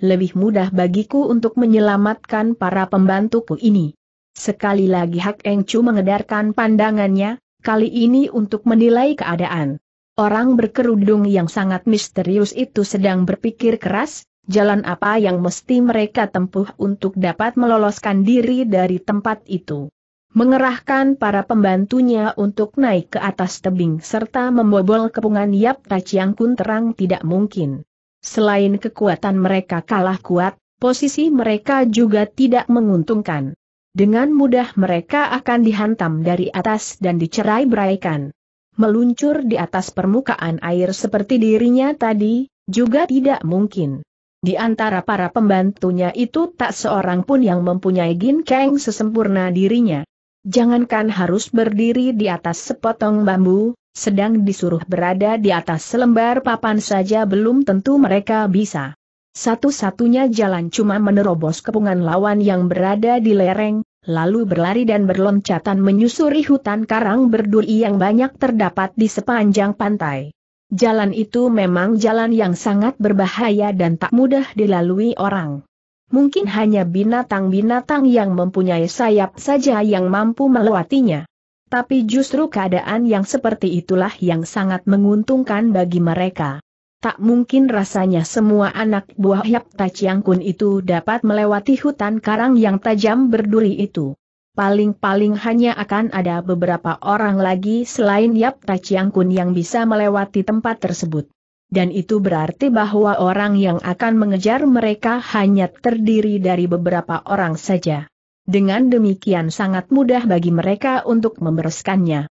Lebih mudah bagiku untuk menyelamatkan para pembantuku ini. Sekali lagi Hak Eng Chu mengedarkan pandangannya, kali ini untuk menilai keadaan. Orang berkerudung yang sangat misterius itu sedang berpikir keras, jalan apa yang mesti mereka tempuh untuk dapat meloloskan diri dari tempat itu mengerahkan para pembantunya untuk naik ke atas tebing serta membobol kepungan Yap Tachiang Kun terang tidak mungkin. Selain kekuatan mereka kalah kuat, posisi mereka juga tidak menguntungkan. Dengan mudah mereka akan dihantam dari atas dan dicerai-beraikan. Meluncur di atas permukaan air seperti dirinya tadi, juga tidak mungkin. Di antara para pembantunya itu tak seorang pun yang mempunyai ginkeng sesempurna dirinya. Jangankan harus berdiri di atas sepotong bambu, sedang disuruh berada di atas selembar papan saja belum tentu mereka bisa. Satu-satunya jalan cuma menerobos kepungan lawan yang berada di lereng, lalu berlari dan berloncatan menyusuri hutan karang berduri yang banyak terdapat di sepanjang pantai. Jalan itu memang jalan yang sangat berbahaya dan tak mudah dilalui orang mungkin hanya binatang-binatang yang mempunyai sayap saja yang mampu melewatinya. Tapi justru keadaan yang seperti itulah yang sangat menguntungkan bagi mereka. Tak mungkin rasanya semua anak buah Yap Tachiangkun itu dapat melewati hutan karang yang tajam berduri itu. Paling-paling hanya akan ada beberapa orang lagi selain Yap Tachiangkun yang bisa melewati tempat tersebut dan itu berarti bahwa orang yang akan mengejar mereka hanya terdiri dari beberapa orang saja. Dengan demikian sangat mudah bagi mereka untuk membereskannya.